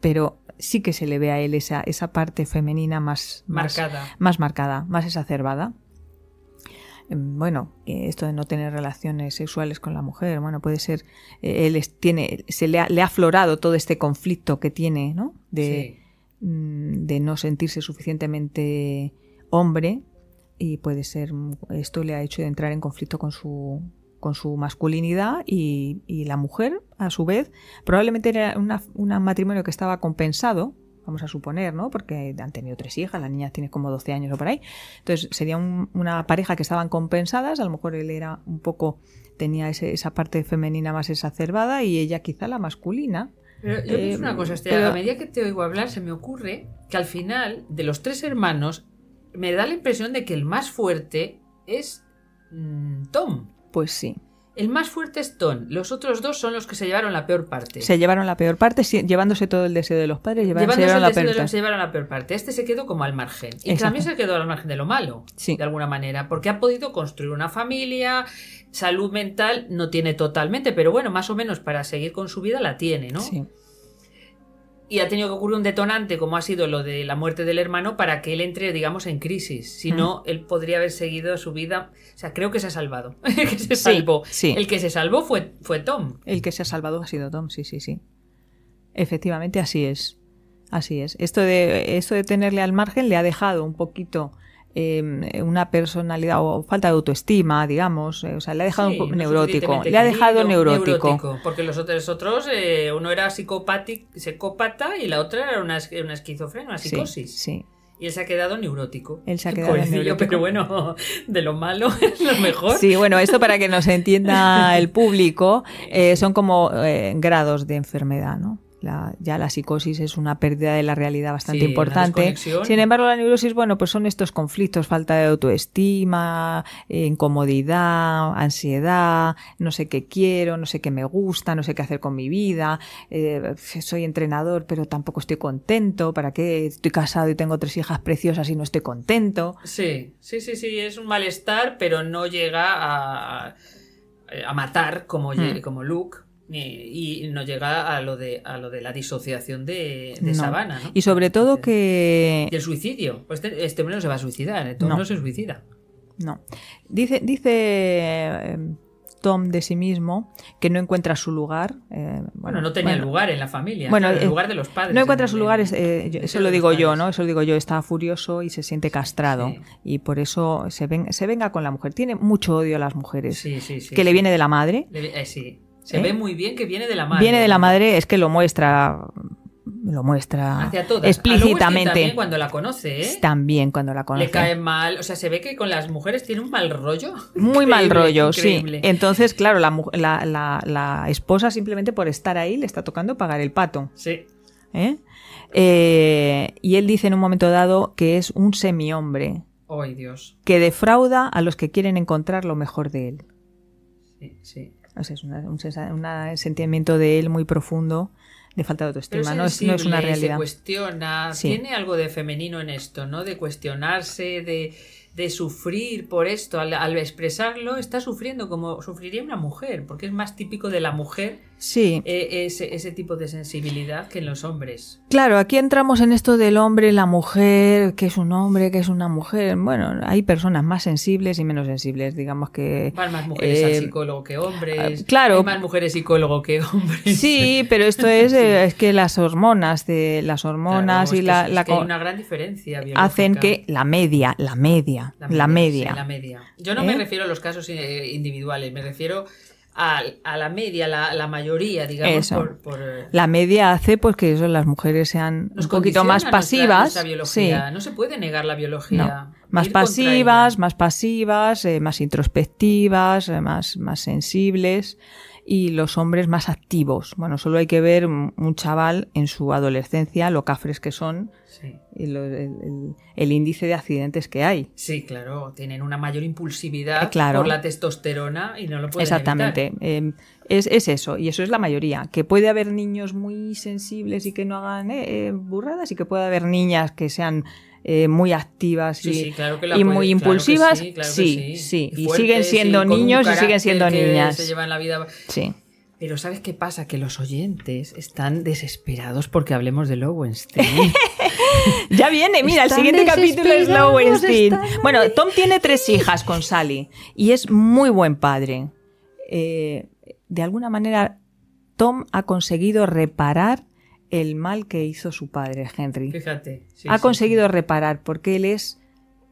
pero sí que se le ve a él esa, esa parte femenina más marcada. Más, marcada, más exacerbada em, bueno, eh, esto de no tener relaciones sexuales con la mujer, bueno, puede ser, eh, él tiene, se le ha, aflorado todo este conflicto que tiene, ¿no? De, mm, de no sentirse suficientemente hombre y puede ser, esto le ha hecho entrar en conflicto con su, con su masculinidad y, la mujer, a su vez, probablemente era un matrimonio que estaba compensado, vamos a suponer, ¿no? Porque han tenido tres hijas, la niña tiene como 12 años o por ahí. Entonces sería una pareja que estaban compensadas, a lo mejor él era un poco, tenía ese, esa parte femenina más exacerbada y ella quizá la masculina. Pero yo una eh, cosa, a medida que te oigo hablar se me ocurre que al final de los tres hermanos me da la impresión de que el más fuerte es mm, Tom. Pues sí. El más fuerte es Tom. Los otros dos son los que se llevaron la peor parte. Se llevaron la peor parte, llevándose todo el deseo de los padres. Llevaron, llevándose el la deseo los se llevaron la peor parte. Este se quedó como al margen. Y también se quedó al margen de lo malo, de alguna manera, porque ha podido construir una familia. Salud mental no tiene totalmente, pero bueno, más o menos para seguir con su vida la tiene, ¿no? Sí y ha tenido que ocurrir un detonante, como ha sido lo de la muerte del hermano, para que él entre, digamos, en crisis. Si no, él podría haber seguido su vida. O sea, creo que se ha salvado. que se salvó. Sí, El que se salvó fue, fue Tom. El que se ha salvado ha sido Tom, sí, sí, sí. Efectivamente, así es. Así es. Esto de, esto de tenerle al margen le ha dejado un poquito Em, una personalidad o falta de autoestima, digamos. Eh, o sea, le ha dejado neurótico. Le ha dejado neurótico. Porque los otros, otros eh, uno era psicópata y la otra era una, una esquizofrenia, una psicosis. sí. Y él se ha quedado neurótico. Él se ha quedado pero bueno, de lo malo es lo mejor. Sí, bueno, esto para que nos entienda el público, eh, son como grados de enfermedad, ¿no? ya la psicosis es una pérdida de la realidad bastante importante. Sin embargo, la neurosis, bueno, pues son estos conflictos, falta de autoestima, eh, incomodidad, ansiedad, no sé qué quiero, no sé qué me gusta, no sé qué hacer con mi vida, eh, soy entrenador, pero tampoco estoy contento, ¿para qué estoy casado y tengo tres hijas preciosas y no estoy contento? Sí, sí, sí, sí, es un malestar, pero no llega a, a matar como, mm. como Luke y no llega a lo de a lo de la disociación de, de Sabana y sobre todo que y el suicidio pues este, este, hombre no se va a suicidar ¿eh? Tom no. se suicida no dice dice eh, Tom de sí mismo que no encuentra su lugar eh, bueno, no tenía lugar en la familia bueno el lugar de los padres no encuentra su lugar eso lo digo yo no eso lo digo yo está furioso y se siente castrado y por eso se se venga con la mujer tiene mucho odio a las mujeres que le viene de la madre sí se ve muy bien que viene de la madre. Viene de la madre, es que lo muestra lo muestra explícitamente. también cuando la conoce, ¿eh? También cuando la conoce. Le cae mal, o sea, se ve que con las mujeres tiene un mal rollo. Muy mal rollo, sí. Entonces, claro, la, esposa simplemente por estar ahí le está tocando pagar el pato. Sí. ¿Eh? Eh, y él dice en un momento dado que es un semihombre. ¡Ay, Dios! Que defrauda a los que quieren encontrar lo mejor de él. Sí, sí es un, sentimiento de él muy profundo de falta de autoestima, no, es, una realidad. Se cuestiona, tiene algo de femenino en esto, ¿no? De cuestionarse, de, de sufrir por esto, al, expresarlo, está sufriendo como sufriría una mujer, porque es más típico de la mujer sí. Eh, ese, tipo de sensibilidad que en los hombres. Claro, aquí entramos en esto del hombre, la mujer, que es un hombre, que es una mujer. Bueno, hay personas más sensibles y menos sensibles, digamos que... más mujeres eh, psicólogo que hombres. Ah, claro. más mujeres psicólogo que hombres. Sí, pero esto es, eh, es que las hormonas, de, las hormonas y la... que hay una gran diferencia. Hacen que la media, la media la media. La media. Yo no me ¿Eh? refiero a los casos eh, individuales, me refiero a, la media, la, mayoría, digamos. la media hace pues, que las mujeres sean un poquito más pasivas. No se puede negar la biología. Más, pasivas, más eh, pasivas, más introspectivas, más sensibles y los hombres más activos. Bueno, solo hay que ver un chaval en su adolescencia, lo cafres que son, el, índice de accidentes que hay. Sí, claro, tienen una mayor impulsividad eh, por la testosterona y no lo pueden Exactamente, em, es, es, eso, y eso es la mayoría, que puede haber niños muy sensibles y que no hagan eh, eh, burradas y que pueda haber niñas que sean eh, muy activas y, muy impulsivas, sí, sí, y siguen siendo niños y siguen siendo niñas. vida. Sí. Pero ¿sabes qué pasa? Que los oyentes están desesperados porque hablemos de Lowenstein. ya viene, mira, el siguiente capítulo es Lowenstein. Bueno, Tom tiene tres hijas con Sally y es muy buen padre. Eh, de alguna manera, Tom ha conseguido reparar el mal que hizo su padre, Henry. Fíjate. ha conseguido reparar porque él es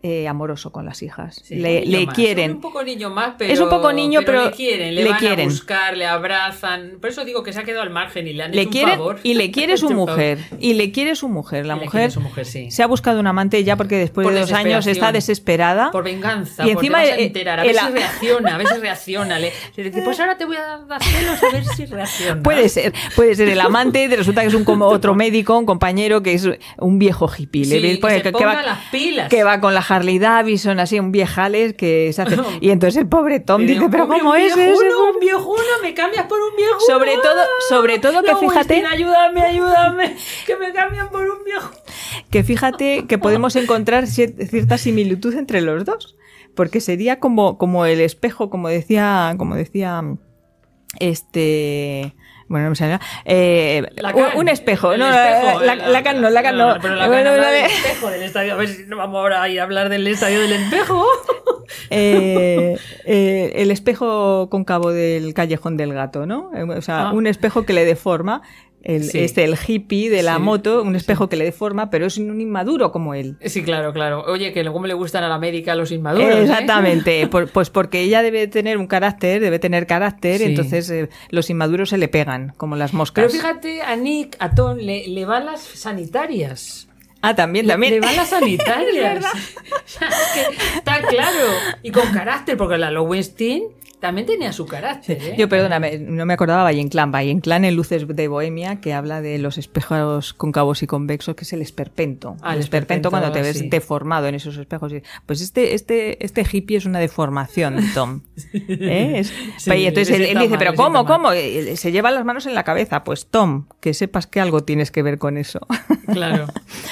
eh, amoroso con las hijas. le, quieren. Es un poco niño más, pero. le quieren, le, quieren. buscar, le abrazan. Por eso digo que se ha quedado al margen y le han hecho un este favor. Y le quiere su mujer. Y le quiere su mujer. La mujer, se ha buscado un amante ya porque después de dos años está desesperada. Por venganza. Y encima. a, enterar. reacciona, a veces reacciona. Le, dice, pues ahora te voy a dar celos a ver si reacciona. Puede ser, puede ser el amante. Resulta que es un otro médico, un compañero que es un viejo hippie. Le que, se las pilas. que va con la Harley Davidson, así, un viejales que se hace. Y entonces el pobre Tom eh, dice, pero ¿cómo es eso? Un viejuno, me cambias por un viejuno. Sobre todo, sobre todo que fíjate. ayúdame, ayúdame, que me cambian por un viejuno. Que fíjate que podemos encontrar cierta similitud entre los dos. Porque sería como, como el espejo, como decía, como decía este bueno, no me sale. Eh, un espejo. no, la, la, no, la no. no pero espejo del estadio. A ver si no vamos ahora a hablar del estadio del espejo. Eh, eh, el espejo cóncavo del callejón del gato, ¿no? Eh, o sea, ah. un espejo que le deforma el, este, el hippie de la moto, un espejo que le deforma, pero es un inmaduro como él. Eh, sí, claro, claro. Oye, que luego me le gustan a la médica los inmaduros. ¿eh? Exactamente, pues porque ella debe tener un carácter, debe tener carácter, entonces eh, los inmaduros se le pegan, como las moscas. Pero fíjate, a Nick, a Tom, le, le van las sanitarias. Ah, también, también. Le, van las sanitarias. es que está claro. Y con carácter, porque la Lowenstein también tenía su carácter. ¿eh? Yo, perdóname, no me acordaba en Clan. en Clan en Luces de Bohemia, que habla de los espejos concavos y convexos, que es el esperpento. Ah, el, esperpento, cuando te ves deformado en esos espejos. Pues este, este, este hippie es una deformación, Tom. ¿Eh? Pues, entonces él, dice, pero ¿cómo? ¿Cómo? Se lleva las manos en la cabeza. Pues Tom, que sepas que algo tienes que ver con eso. Claro.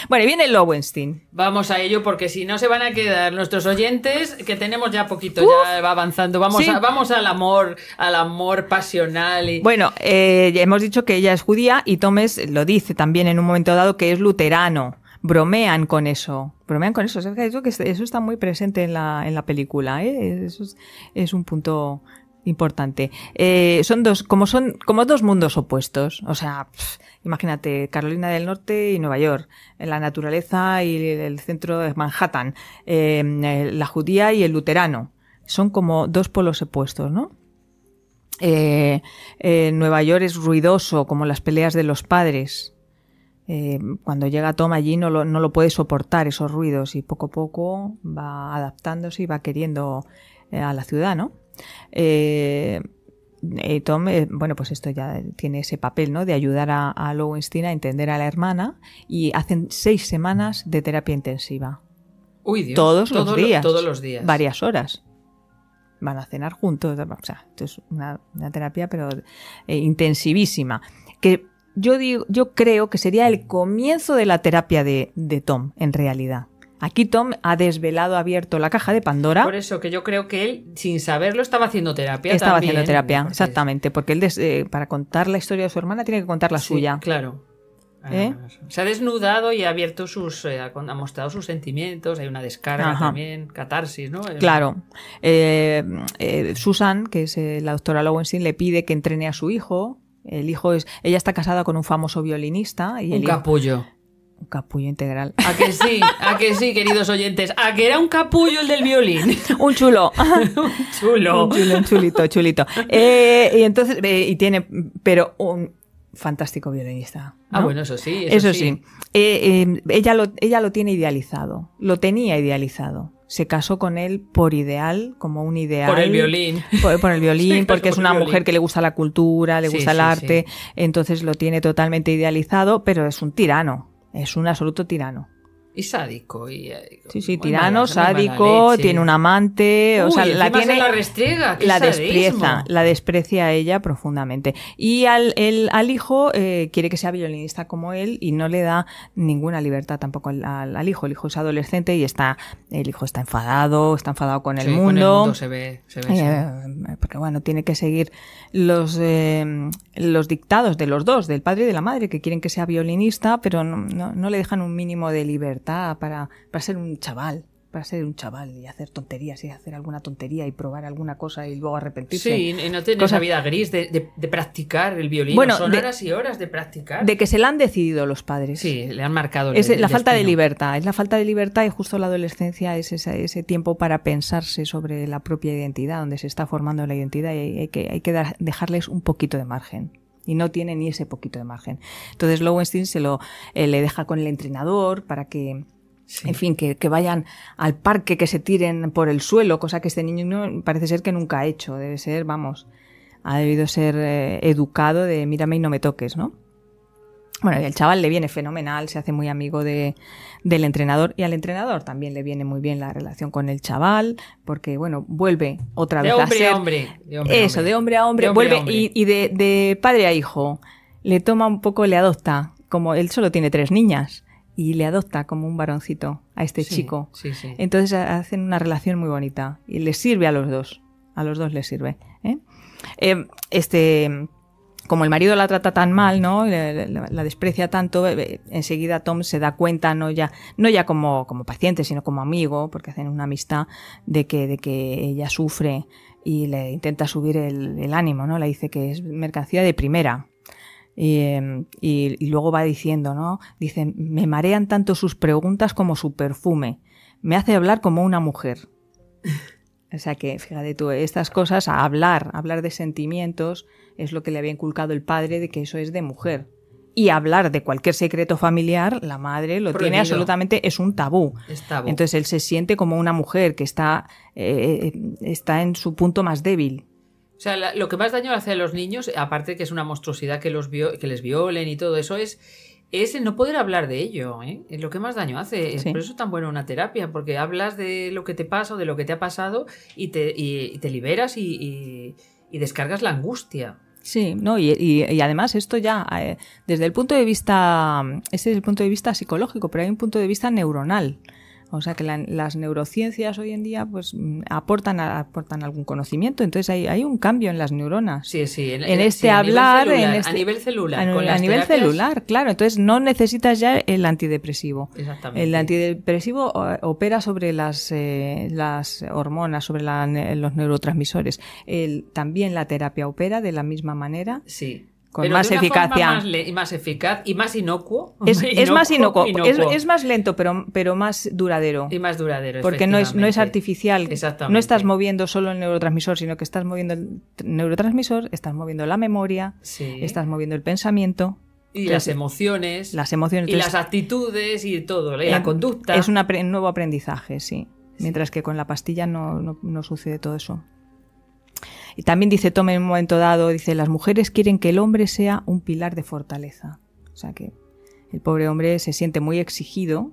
bueno, y viene Lowenstein. Vamos a ello, porque si no se van a quedar nuestros oyentes, que tenemos ya poquito, ya va avanzando. Vamos a... Vamos al amor, al amor pasional. Y... Bueno, eh, hemos dicho que ella es judía y Tomes lo dice también en un momento dado que es luterano. Bromean con eso, bromean con eso. que eso está muy presente en la, película. ¿eh? Eso es, un punto importante. Eh, son dos, como son, como dos mundos opuestos. O sea, imagínate, Carolina del Norte y Nueva York, la naturaleza y el centro de Manhattan, la judía y el luterano son como dos polos opuestos, ¿no? Eh, eh, Nueva York es ruidoso, como las peleas de los padres. Eh, cuando llega Tom allí no lo, puede soportar esos ruidos y poco a poco va adaptándose y va queriendo a la ciudad, ¿no? Tom, bueno, pues esto ya tiene ese papel, ¿no? De ayudar a, Lowenstein a entender a la hermana y hacen seis semanas de terapia intensiva. Uy, Dios. Todos, los días. todos los días. Varias horas van a cenar juntos, o sea, esto es una, terapia pero eh, intensivísima, que yo, digo, yo creo que sería el comienzo de la terapia de, de Tom, en realidad. Aquí Tom ha desvelado, abierto la caja de Pandora. Por eso que yo creo que él, sin saberlo, estaba haciendo terapia. Estaba haciendo terapia, ¿eh? exactamente, porque él, eh, para contar la historia de su hermana, tiene que contar la suya. Claro. Ah, ¿Eh? Se ha desnudado y ha abierto sus. Eh, ha mostrado sus sentimientos, hay una descarga también, catarsis, ¿no? Claro. Eh, Susan, que es la doctora Lowenstein, le pide que entrene a su hijo. El hijo es. Ella está casada con un famoso violinista. Y un capullo. un capullo integral. A que sí, a que sí, queridos oyentes. A que era un capullo el del violín. un chulo. un chulo. Un chulo, chulito, chulito. y entonces, y tiene, pero un, fantástico violinista. Ah, bueno, eso sí. Eso, sí. Eh, em, ella, lo, ella lo tiene idealizado, lo tenía idealizado. Se casó con él por ideal, como un ideal. Por el violín. Por, el violín, porque es una mujer que le gusta la cultura, le gusta el arte, entonces lo tiene totalmente idealizado, pero es un tirano, es un absoluto tirano y sádico. Y, eh, sí, sí, tirano, sádico, tiene un amante, o sea, la tiene... la restriega, la desprecia a ella profundamente. Y al, el, al hijo eh, quiere que sea violinista como él y no le da ninguna libertad tampoco al, hijo. El hijo es adolescente y está, el hijo está enfadado, está enfadado con el mundo. el mundo se ve, eh, Porque bueno, tiene que seguir los los dictados de los dos, del padre y de la madre, que quieren que sea violinista, pero no, no, le dejan un mínimo de libertad para, para ser un chaval para ser un chaval y hacer tonterías y hacer alguna tontería y probar alguna cosa y luego arrepentirse. Sí, no tener esa vida gris de, practicar el violín. son horas y horas de practicar. De que se la han decidido los padres. Sí, le han marcado. Es la falta de libertad. Es la falta de libertad y justo la adolescencia es ese, tiempo para pensarse sobre la propia identidad, donde se está formando la identidad y hay, que, hay que dejarles un poquito de margen y no tiene ni ese poquito de margen. Entonces Lowenstein se lo eh, le deja con el entrenador para que en fin, que, vayan al parque, que se tiren por el suelo, cosa que este niño parece ser que nunca ha hecho. Debe ser, vamos, ha debido ser eh, educado de mírame y no me toques, ¿no? Bueno, y el chaval le viene fenomenal, se hace muy amigo del entrenador y al entrenador también le viene muy bien la relación con el chaval, porque bueno, vuelve otra vez hombre a ser... hombre, de hombre eso, de hombre a hombre, vuelve y, de, padre a hijo, le toma un poco, le adopta, como él solo tiene tres niñas, y le adopta como un varoncito a este chico. Entonces hacen una relación muy bonita y les sirve a los dos. A los dos les sirve. ¿eh? Em, este, como el marido la trata tan mal, ¿no? La, desprecia tanto, eh, eh, enseguida Tom se da cuenta, no ya, no ya como, como paciente, sino como amigo, porque hacen una amistad de que, de que ella sufre y le intenta subir el, el ánimo, ¿no? Le dice que es mercancía de primera, Em, y, luego va diciendo, ¿no? Dice, me marean tanto sus preguntas como su perfume. Me hace hablar como una mujer. O sea que, fíjate tú, estas cosas, hablar, hablar de sentimientos, es lo que le había inculcado el padre de que eso es de mujer. Y hablar de cualquier secreto familiar, la madre lo tiene absolutamente, es un tabú. Entonces él se siente como una mujer que está, eh, eh, está en su punto más débil sea, lo que más daño hace a los niños, aparte que es una monstruosidad que, los vio, que les violen y todo eso, es es el no poder hablar de ello, ¿eh? es lo que más daño hace. Por eso es tan buena una terapia, porque hablas de lo que te pasa o de lo que te ha pasado y te, y, te liberas y, descargas la angustia. Sí, no, y, además esto ya, eh, desde el punto de vista, ese es el punto de vista psicológico, pero hay un punto de vista neuronal. O sea que las neurociencias hoy en día pues mm, aportan, aportan algún conocimiento. Entonces hay, hay, un cambio en las neuronas. Sí, sí. En, este hablar. a nivel celular. A, este nivel celular, claro. Entonces no necesitas ya el antidepresivo. Exactamente. El antidepresivo opera sobre las, eh, las hormonas, sobre los neurotransmisores. también la terapia opera de la misma manera. Sí con más eficacia. Forma más, eficaz y más inocuo. Es, más inocuo, Es, más lento, pero, pero más duradero. Y más duradero. Porque no es, no es artificial. No estás moviendo solo el neurotransmisor, sino que estás moviendo el neurotransmisor, estás moviendo la memoria, estás moviendo el pensamiento. Y las emociones. Las emociones. y las actitudes y todo, la conducta. Es un nuevo aprendizaje, sí. Mientras que con la pastilla no sucede todo eso. Y también dice Tome en un momento dado, dice, las mujeres quieren que el hombre sea un pilar de fortaleza. O sea que el pobre hombre se siente muy exigido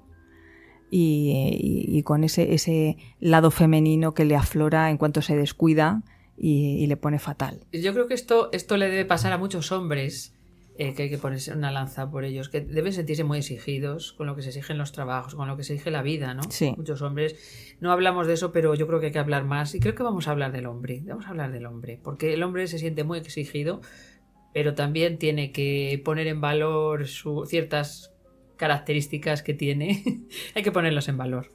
y, con ese, ese lado femenino que le aflora en cuanto se descuida y, y, le pone fatal. Yo creo que esto, esto le debe pasar a muchos hombres eh, que hay que ponerse una lanza por ellos, que deben sentirse muy exigidos con lo que se exigen los trabajos, con lo que se exige la vida, ¿no? Sí. Muchos hombres, no hablamos de eso, pero yo creo que hay que hablar más y creo que vamos a hablar del hombre, vamos a hablar del hombre, porque el hombre se siente muy exigido, pero también tiene que poner en valor su, ciertas características que tiene, hay que ponerlos en valor.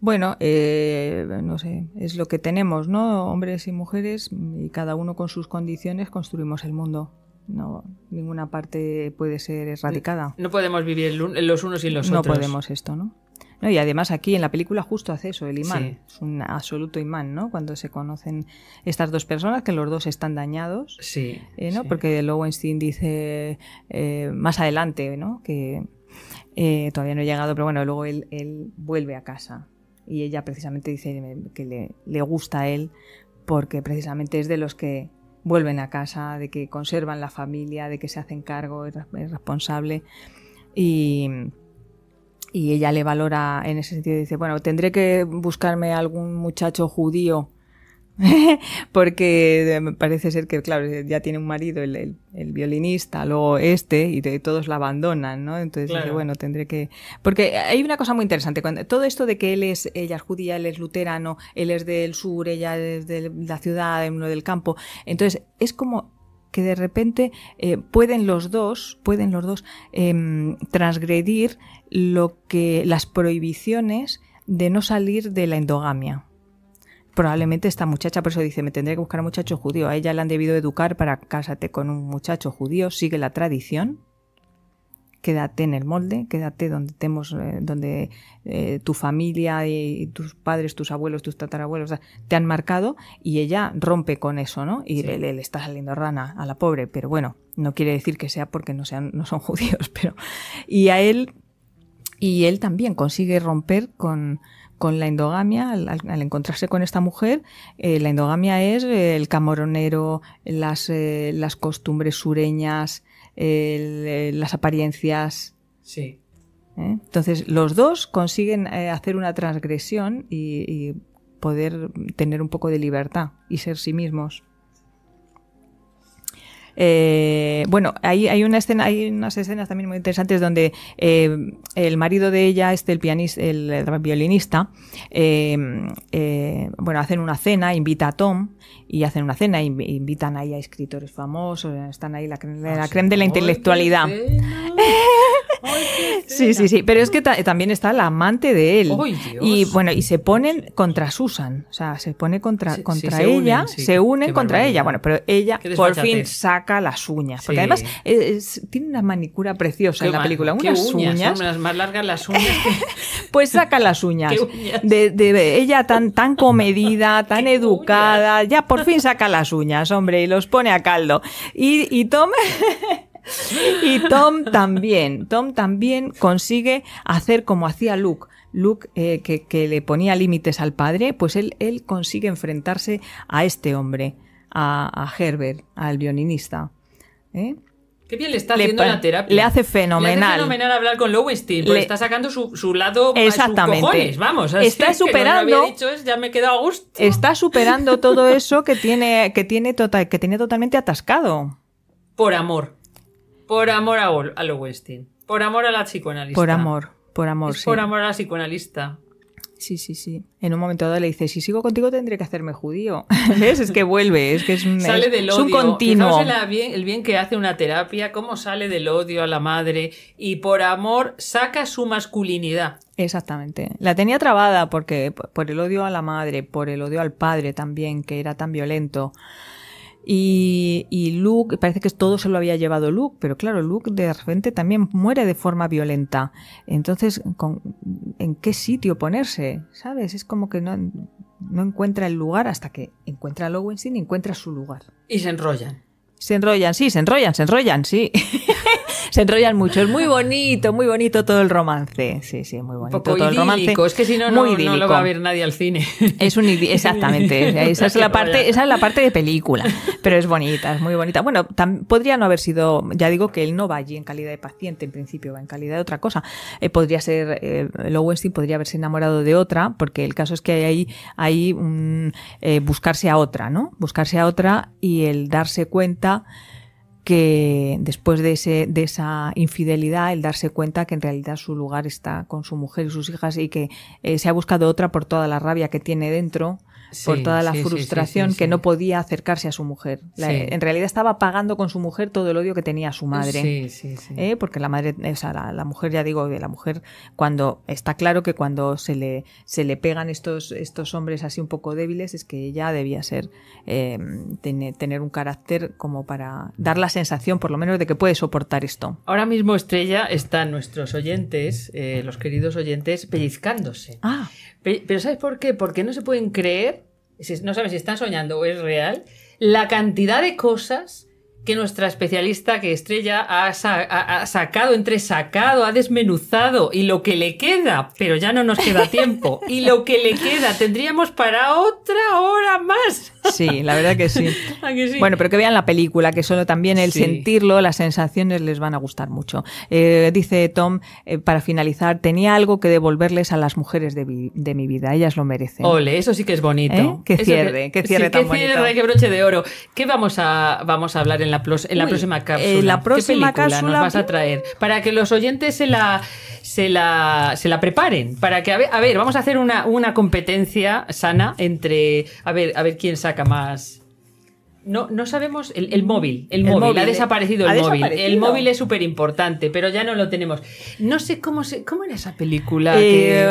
Bueno, eh, no sé, es lo que tenemos, ¿no? Hombres y mujeres, y cada uno con sus condiciones construimos el mundo. No, ninguna parte puede ser erradicada. No podemos vivir los unos sin los otros. No podemos esto, ¿no? ¿no? Y además aquí en la película justo hace eso, el imán. Es un absoluto imán, ¿no? Cuando se conocen estas dos personas, que los dos están dañados. Sí. Eh, ¿no? porque Lowenstein dice eh, más adelante, ¿no? Que eh, todavía no he llegado, pero bueno, luego él, vuelve a casa. Y ella precisamente dice que le gusta a él porque precisamente es de los que vuelven a casa, de que conservan la familia, de que se hacen cargo, es, responsable. Y, y ella le valora en ese sentido. Dice, bueno, tendré que buscarme algún muchacho judío porque eh, parece ser que, claro, ya tiene un marido el, violinista, luego este, y todos la abandonan, ¿no? Entonces bueno, tendré que... Porque hay una cosa muy interesante, cuando, todo esto de que él es, ella es judía, él es luterano, él es del sur, ella es de la ciudad, uno del campo, entonces es como que de repente eh, pueden los dos, pueden los dos em, transgredir lo que las prohibiciones de no salir de la endogamia probablemente esta muchacha, por eso dice, me tendré que buscar a un muchacho judío. A ella la han debido educar para cásate con un muchacho judío, sigue la tradición, quédate en el molde, quédate donde, tenemos eh, donde eh, tu familia y tus padres, tus abuelos, tus tatarabuelos te han marcado y ella rompe con eso, ¿no? Y él le, está saliendo rana a la pobre, pero bueno, no quiere decir que sea porque no, sean, no son judíos, pero... Y a él y él también consigue romper con, la endogamia, al, encontrarse con esta mujer, eh, la endogamia es eh, el camoronero, eh, las, costumbres sureñas, las apariencias. Sí. Entonces, los dos consiguen hacer una transgresión y poder tener un poco de libertad y ser sí mismos. Eh, bueno, hay, hay una escena, hay unas escenas también muy interesantes donde eh, el marido de ella, este el pianista, el, violinista, eh, eh, bueno, hacen una cena, invita a Tom y hacen una cena, invitan ahí a escritores famosos, están ahí la la ah, de la intelectualidad. sí, sí, sí. Pero es que también está la amante de él. Y bueno, y se ponen contra Susan. O sea, se pone contra, contra ella, se unen, contra ella. Bueno, pero ella por fin saca las uñas. Porque además tiene una manicura preciosa en la película. Unas uñas. Son más largas las uñas. pues saca las uñas. De, ella tan, tan comedida, tan educada. Ya por fin saca las uñas, hombre, y los pone a caldo. Y, y y Tom también, Tom también consigue hacer como hacía Luke. Luke, eh, que, le ponía límites al padre, pues él, él consigue enfrentarse a este hombre, a, Herbert, al violinista. ¿eh? Qué bien le está haciendo la terapia. Le hace fenomenal. hace fenomenal hablar con Lowenstein, porque está sacando su, lado exactamente. cojones, vamos. está superando. había dicho ya me he a gusto. Está superando todo eso que tiene, que tiene, total, que tiene totalmente atascado. Por amor. Por amor a, lo Westin. Por amor a la psicoanalista. Por amor, por amor. sí. Por amor a la psicoanalista. Sí, sí, sí. En un momento dado le dice, si sigo contigo tendré que hacerme judío. ¿Ves? Es que vuelve, es que es un, sale del odio. continuo. El bien, el bien que hace una terapia, cómo sale del odio a la madre y por amor saca su masculinidad. Exactamente. La tenía trabada porque por el odio a la madre, por el odio al padre también, que era tan violento. Y, Luke, parece que todo se lo había llevado Luke, pero claro, Luke de repente también muere de forma violenta. Entonces, ¿en qué sitio ponerse? ¿Sabes? Es como que no, no encuentra el lugar hasta que encuentra a Lowenstein y encuentra su lugar. Y se enrollan. Se enrollan, sí, se enrollan, se enrollan, sí. se enrollan mucho. Es muy bonito, muy bonito todo el romance. Sí, sí, muy bonito todo el romance. Es que si no, no, lo va a ver nadie al cine. Es un exactamente. esa es la parte, esa es la parte de película. Pero es bonita, es muy bonita. Bueno, podría no haber sido, ya digo que él no va allí en calidad de paciente, en principio va en calidad de otra cosa. Eh, podría ser, eh, Lowenstein podría haberse enamorado de otra, porque el caso es que hay ahí eh, buscarse a otra, ¿no? Buscarse a otra y el darse cuenta que después de, ese, de esa infidelidad, el darse cuenta que en realidad su lugar está con su mujer y sus hijas y que eh, se ha buscado otra por toda la rabia que tiene dentro, por toda la frustración que no podía acercarse a su mujer. en realidad estaba pagando con su mujer todo el odio que tenía a su madre. ¿eh? Porque la madre, o sea, la, mujer, ya digo, la mujer, cuando está claro que cuando se le, se le pegan estos, estos hombres así un poco débiles, es que ella debía ser, eh, tener un carácter como para dar la sensación, por lo menos, de que puede soportar esto. Ahora mismo, Estrella, están nuestros oyentes, eh, los queridos oyentes, pellizcándose. Ah. Pero ¿sabes por qué? Porque no se pueden creer no sabes si están soñando o es real, la cantidad de cosas que nuestra especialista, que Estrella, ha, sacado, entre sacado, ha desmenuzado y lo que le queda, pero ya no nos queda tiempo, y lo que le queda tendríamos para otra hora más. Sí, la verdad que sí. Bueno, pero que vean la película, que solo también el sentirlo, las sensaciones les van a gustar mucho. Eh, dice Tom, eh, para finalizar, tenía algo que devolverles a las mujeres de, mi vida, ellas lo merecen. Ole, eso sí que es bonito. ¿Eh? Que cierre, que, cierre sí, tan que cierre, que broche de oro. ¿Qué vamos a, vamos a hablar en la en la próxima eh, cápsula. la próxima ¿Qué película nos vas a traer? Para que los oyentes se la, se la, se la preparen. Para que, a ver, vamos a hacer una, competencia sana entre. A ver, a ver quién saca más. No, no sabemos el, móvil. El, móvil, Ha ¿eh? desaparecido el móvil. El móvil es súper importante, pero ya no lo tenemos. No sé cómo se, cómo era esa película. Eh,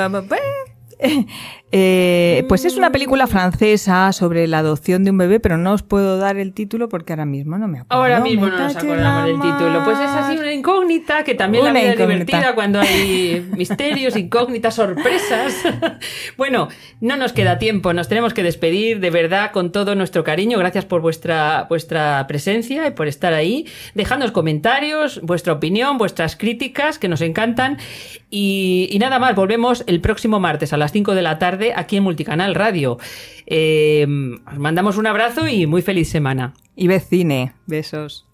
eh, pues es una película francesa sobre la adopción de un bebé, pero no os puedo dar el título porque ahora mismo no me acuerdo. Ahora mismo no nos acordamos del título. Pues es así una incógnita que también la vida es divertida cuando hay misterios, incógnitas, sorpresas. bueno, no nos queda tiempo, nos tenemos que despedir de verdad con todo nuestro cariño. Gracias por vuestra, vuestra presencia y por estar ahí. Dejadnos comentarios, vuestra opinión, vuestras críticas que nos encantan. Y, y nada más, volvemos el próximo martes a las 5 de la tarde aquí en Multicanal Radio. os eh, mandamos un abrazo y muy feliz semana. Y vecine Besos.